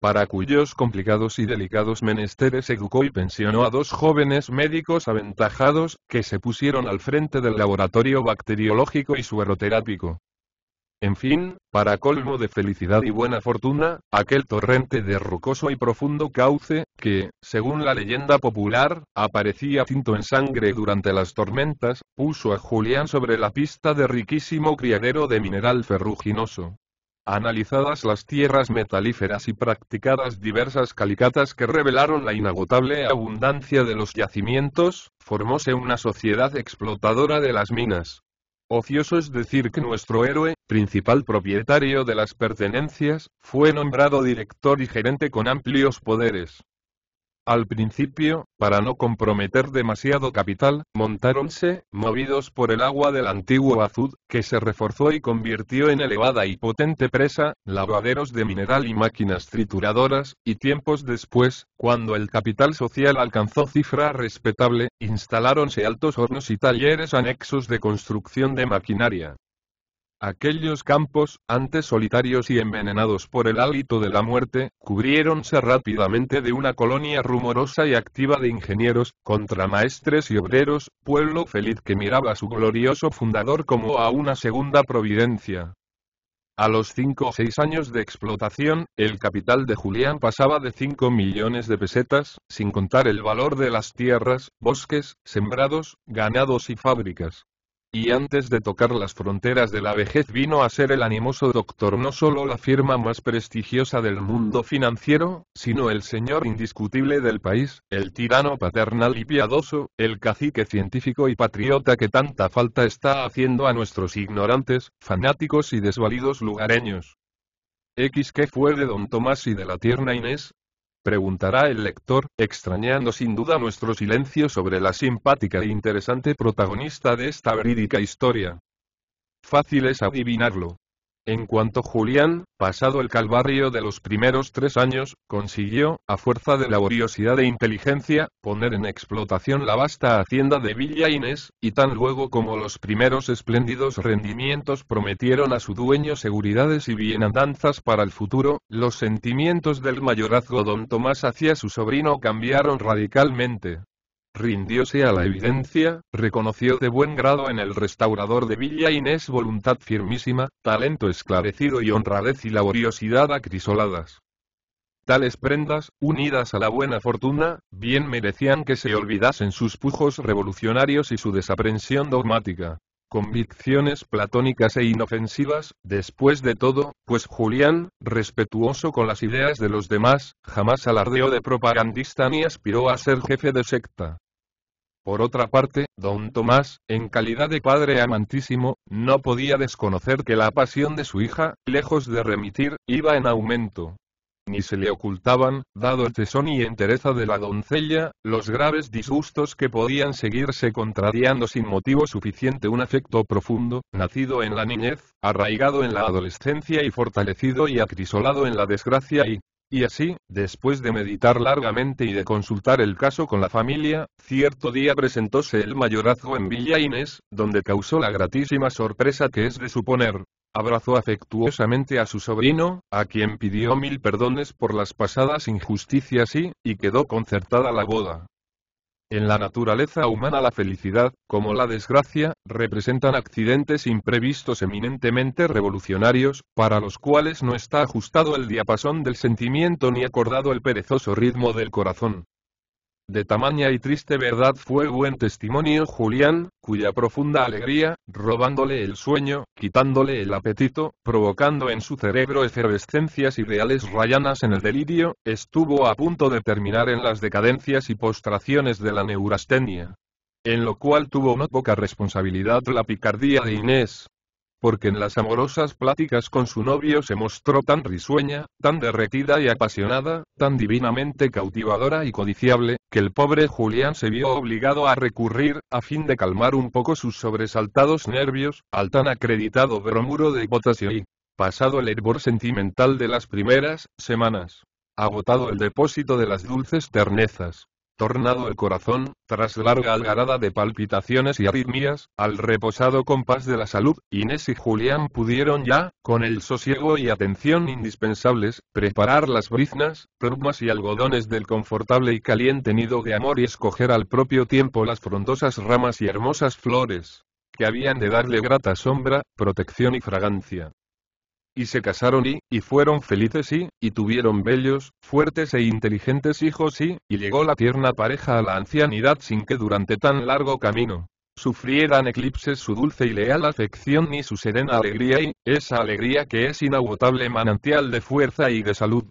para cuyos complicados y delicados menesteres educó y pensionó a dos jóvenes médicos aventajados, que se pusieron al frente del laboratorio bacteriológico y sueroterápico. En fin, para colmo de felicidad y buena fortuna, aquel torrente de rucoso y profundo cauce, que, según la leyenda popular, aparecía tinto en sangre durante las tormentas, puso a Julián sobre la pista de riquísimo criadero de mineral ferruginoso analizadas las tierras metalíferas y practicadas diversas calicatas que revelaron la inagotable abundancia de los yacimientos, formóse una sociedad explotadora de las minas. Ocioso es decir que nuestro héroe, principal propietario de las pertenencias, fue nombrado director y gerente con amplios poderes. Al principio, para no comprometer demasiado capital, montáronse, movidos por el agua del antiguo azud, que se reforzó y convirtió en elevada y potente presa, lavaderos de mineral y máquinas trituradoras, y tiempos después, cuando el capital social alcanzó cifra respetable, instaláronse altos hornos y talleres anexos de construcción de maquinaria, Aquellos campos, antes solitarios y envenenados por el hálito de la muerte, cubriéronse rápidamente de una colonia rumorosa y activa de ingenieros, contramaestres y obreros, pueblo feliz que miraba a su glorioso fundador como a una segunda providencia. A los cinco o seis años de explotación, el capital de Julián pasaba de cinco millones de pesetas, sin contar el valor de las tierras, bosques, sembrados, ganados y fábricas. Y antes de tocar las fronteras de la vejez vino a ser el animoso doctor no solo la firma más prestigiosa del mundo financiero, sino el señor indiscutible del país, el tirano paternal y piadoso, el cacique científico y patriota que tanta falta está haciendo a nuestros ignorantes, fanáticos y desvalidos lugareños. X que fue de don Tomás y de la tierna Inés, preguntará el lector, extrañando sin duda nuestro silencio sobre la simpática e interesante protagonista de esta verídica historia. Fácil es adivinarlo. En cuanto Julián, pasado el calvario de los primeros tres años, consiguió, a fuerza de laboriosidad e inteligencia, poner en explotación la vasta hacienda de Villa Inés, y tan luego como los primeros espléndidos rendimientos prometieron a su dueño seguridades y bienandanzas para el futuro, los sentimientos del mayorazgo don Tomás hacia su sobrino cambiaron radicalmente rindióse a la evidencia, reconoció de buen grado en el restaurador de Villa Inés voluntad firmísima, talento esclarecido y honradez y laboriosidad acrisoladas. Tales prendas, unidas a la buena fortuna, bien merecían que se olvidasen sus pujos revolucionarios y su desaprensión dogmática convicciones platónicas e inofensivas, después de todo, pues Julián, respetuoso con las ideas de los demás, jamás alardeó de propagandista ni aspiró a ser jefe de secta. Por otra parte, don Tomás, en calidad de padre amantísimo, no podía desconocer que la pasión de su hija, lejos de remitir, iba en aumento, ni se le ocultaban, dado el tesón y entereza de la doncella, los graves disgustos que podían seguirse contrariando sin motivo suficiente un afecto profundo, nacido en la niñez, arraigado en la adolescencia y fortalecido y acrisolado en la desgracia y, y así, después de meditar largamente y de consultar el caso con la familia, cierto día presentóse el mayorazgo en Villa Inés, donde causó la gratísima sorpresa que es de suponer, Abrazó afectuosamente a su sobrino, a quien pidió mil perdones por las pasadas injusticias y, y quedó concertada la boda. En la naturaleza humana la felicidad, como la desgracia, representan accidentes imprevistos eminentemente revolucionarios, para los cuales no está ajustado el diapasón del sentimiento ni acordado el perezoso ritmo del corazón. De tamaña y triste verdad fue buen testimonio Julián, cuya profunda alegría, robándole el sueño, quitándole el apetito, provocando en su cerebro efervescencias ideales rayanas en el delirio, estuvo a punto de terminar en las decadencias y postraciones de la neurastenia. En lo cual tuvo no poca responsabilidad la picardía de Inés, porque en las amorosas pláticas con su novio se mostró tan risueña, tan derretida y apasionada, tan divinamente cautivadora y codiciable, que el pobre Julián se vio obligado a recurrir, a fin de calmar un poco sus sobresaltados nervios, al tan acreditado bromuro de potasio y, pasado el hervor sentimental de las primeras semanas, agotado el depósito de las dulces ternezas, tornado el corazón, tras larga algarada de palpitaciones y arritmias, al reposado compás de la salud, Inés y Julián pudieron ya, con el sosiego y atención indispensables, preparar las briznas, plumas y algodones del confortable y caliente nido de amor y escoger al propio tiempo las frondosas ramas y hermosas flores que habían de darle grata sombra, protección y fragancia y se casaron y, y fueron felices y, y tuvieron bellos, fuertes e inteligentes hijos y, y llegó la tierna pareja a la ancianidad sin que durante tan largo camino sufrieran eclipses su dulce y leal afección y su serena alegría y, esa alegría que es inagotable manantial de fuerza y de salud,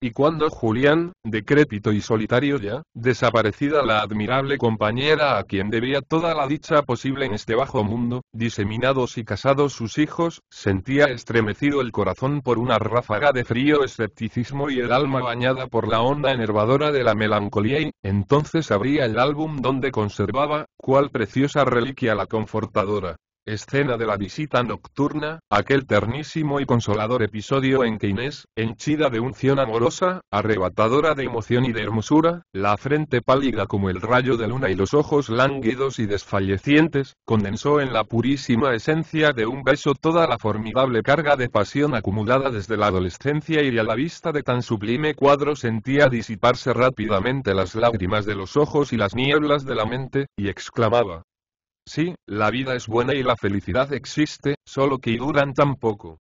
y cuando Julián, decrépito y solitario ya, desaparecida la admirable compañera a quien debía toda la dicha posible en este bajo mundo, diseminados y casados sus hijos, sentía estremecido el corazón por una ráfaga de frío escepticismo y el alma bañada por la onda enervadora de la melancolía y, entonces abría el álbum donde conservaba, cual preciosa reliquia la confortadora, Escena de la visita nocturna, aquel ternísimo y consolador episodio en que Inés, henchida de unción amorosa, arrebatadora de emoción y de hermosura, la frente pálida como el rayo de luna y los ojos lánguidos y desfallecientes, condensó en la purísima esencia de un beso toda la formidable carga de pasión acumulada desde la adolescencia y a la vista de tan sublime cuadro sentía disiparse rápidamente las lágrimas de los ojos y las nieblas de la mente, y exclamaba, Sí, la vida es buena y la felicidad existe, solo que duran tan poco.